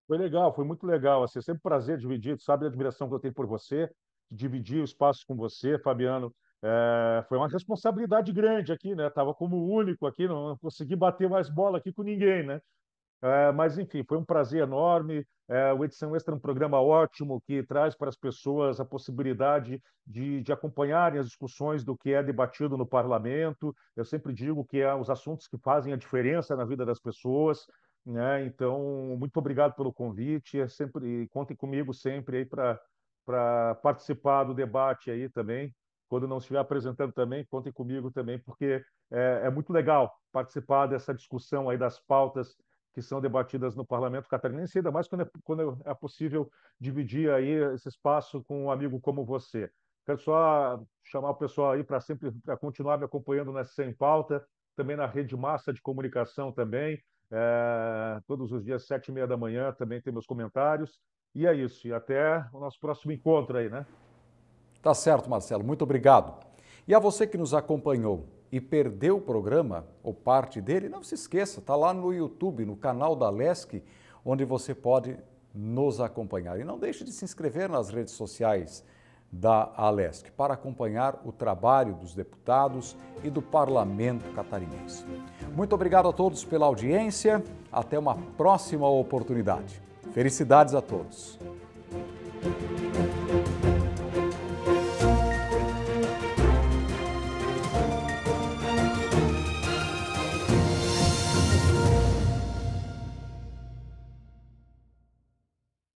Foi legal, foi muito legal. Assim, é sempre um prazer dividir, tu sabe a admiração que eu tenho por você, dividir o espaço com você, Fabiano. É, foi uma responsabilidade grande aqui, né? Tava como único aqui, não, não consegui bater mais bola aqui com ninguém, né? É, mas, enfim, foi um prazer enorme. É, o Edição Extra é um programa ótimo que traz para as pessoas a possibilidade de, de acompanharem as discussões do que é debatido no parlamento. Eu sempre digo que é os assuntos que fazem a diferença na vida das pessoas. Né? Então, muito obrigado pelo convite. É sempre, contem comigo sempre aí para para participar do debate aí também. Quando não estiver apresentando também, contem comigo também, porque é, é muito legal participar dessa discussão aí das pautas que são debatidas no parlamento catarinense, ainda mais quando é, quando é, é possível dividir aí esse espaço com um amigo como você. Quero só chamar o pessoal aí para sempre pra continuar me acompanhando nessa Sem Pauta, também na Rede Massa de Comunicação também, é, todos os dias, sete e meia da manhã, também tem meus comentários. E é isso, e até o nosso próximo encontro aí, né? Tá certo, Marcelo, muito obrigado. E a você que nos acompanhou, e perdeu o programa ou parte dele, não se esqueça, está lá no YouTube, no canal da LESC, onde você pode nos acompanhar. E não deixe de se inscrever nas redes sociais da ALESC para acompanhar o trabalho dos deputados e do parlamento catarinense. Muito obrigado a todos pela audiência. Até uma próxima oportunidade. Felicidades a todos.